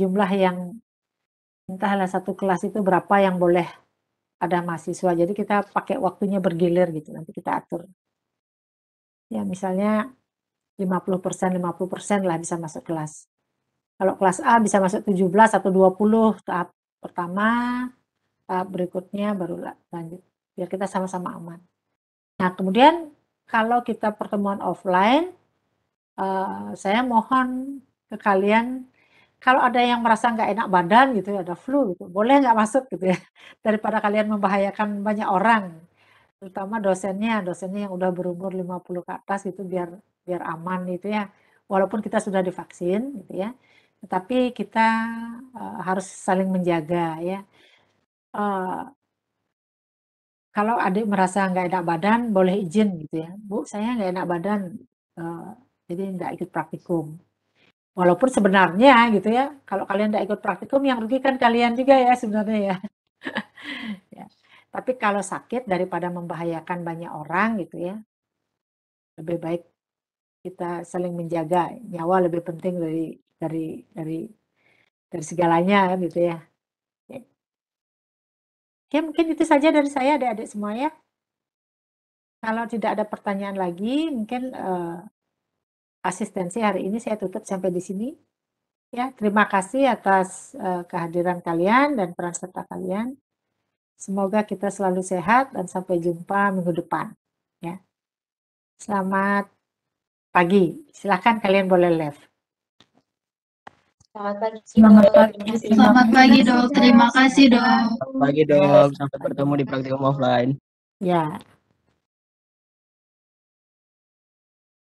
jumlah yang entahlah satu kelas itu berapa yang boleh ada mahasiswa. Jadi kita pakai waktunya bergilir gitu, nanti kita atur. Ya misalnya 50 persen, 50 persen lah bisa masuk kelas. Kalau kelas A bisa masuk 17 atau 20 tahap pertama, tahap berikutnya baru lanjut. Biar kita sama-sama aman. Nah, kemudian kalau kita pertemuan offline, eh, saya mohon ke kalian, kalau ada yang merasa nggak enak badan gitu, ada flu gitu, boleh nggak masuk gitu ya. Daripada kalian membahayakan banyak orang, terutama dosennya, dosennya yang udah berumur 50 ke atas gitu biar biar aman gitu ya walaupun kita sudah divaksin gitu ya tetapi kita uh, harus saling menjaga ya uh, kalau adik merasa nggak enak badan boleh izin gitu ya bu saya nggak enak badan uh, jadi nggak ikut praktikum walaupun sebenarnya gitu ya kalau kalian nggak ikut praktikum yang rugi kan kalian juga ya sebenarnya ya. ya tapi kalau sakit daripada membahayakan banyak orang gitu ya lebih baik kita saling menjaga nyawa lebih penting dari dari dari dari segalanya gitu ya. Oke, ya. ya, mungkin itu saja dari saya adik-adik semua ya. Kalau tidak ada pertanyaan lagi, mungkin uh, asistensi hari ini saya tutup sampai di sini. Ya, terima kasih atas uh, kehadiran kalian dan peran serta kalian. Semoga kita selalu sehat dan sampai jumpa minggu depan. Ya, selamat pagi. Silahkan kalian boleh live. Selamat pagi. Selamat pagi, dok. Terima kasih dok. Selamat pagi dok. Sampai bertemu di praktikum offline. Ya.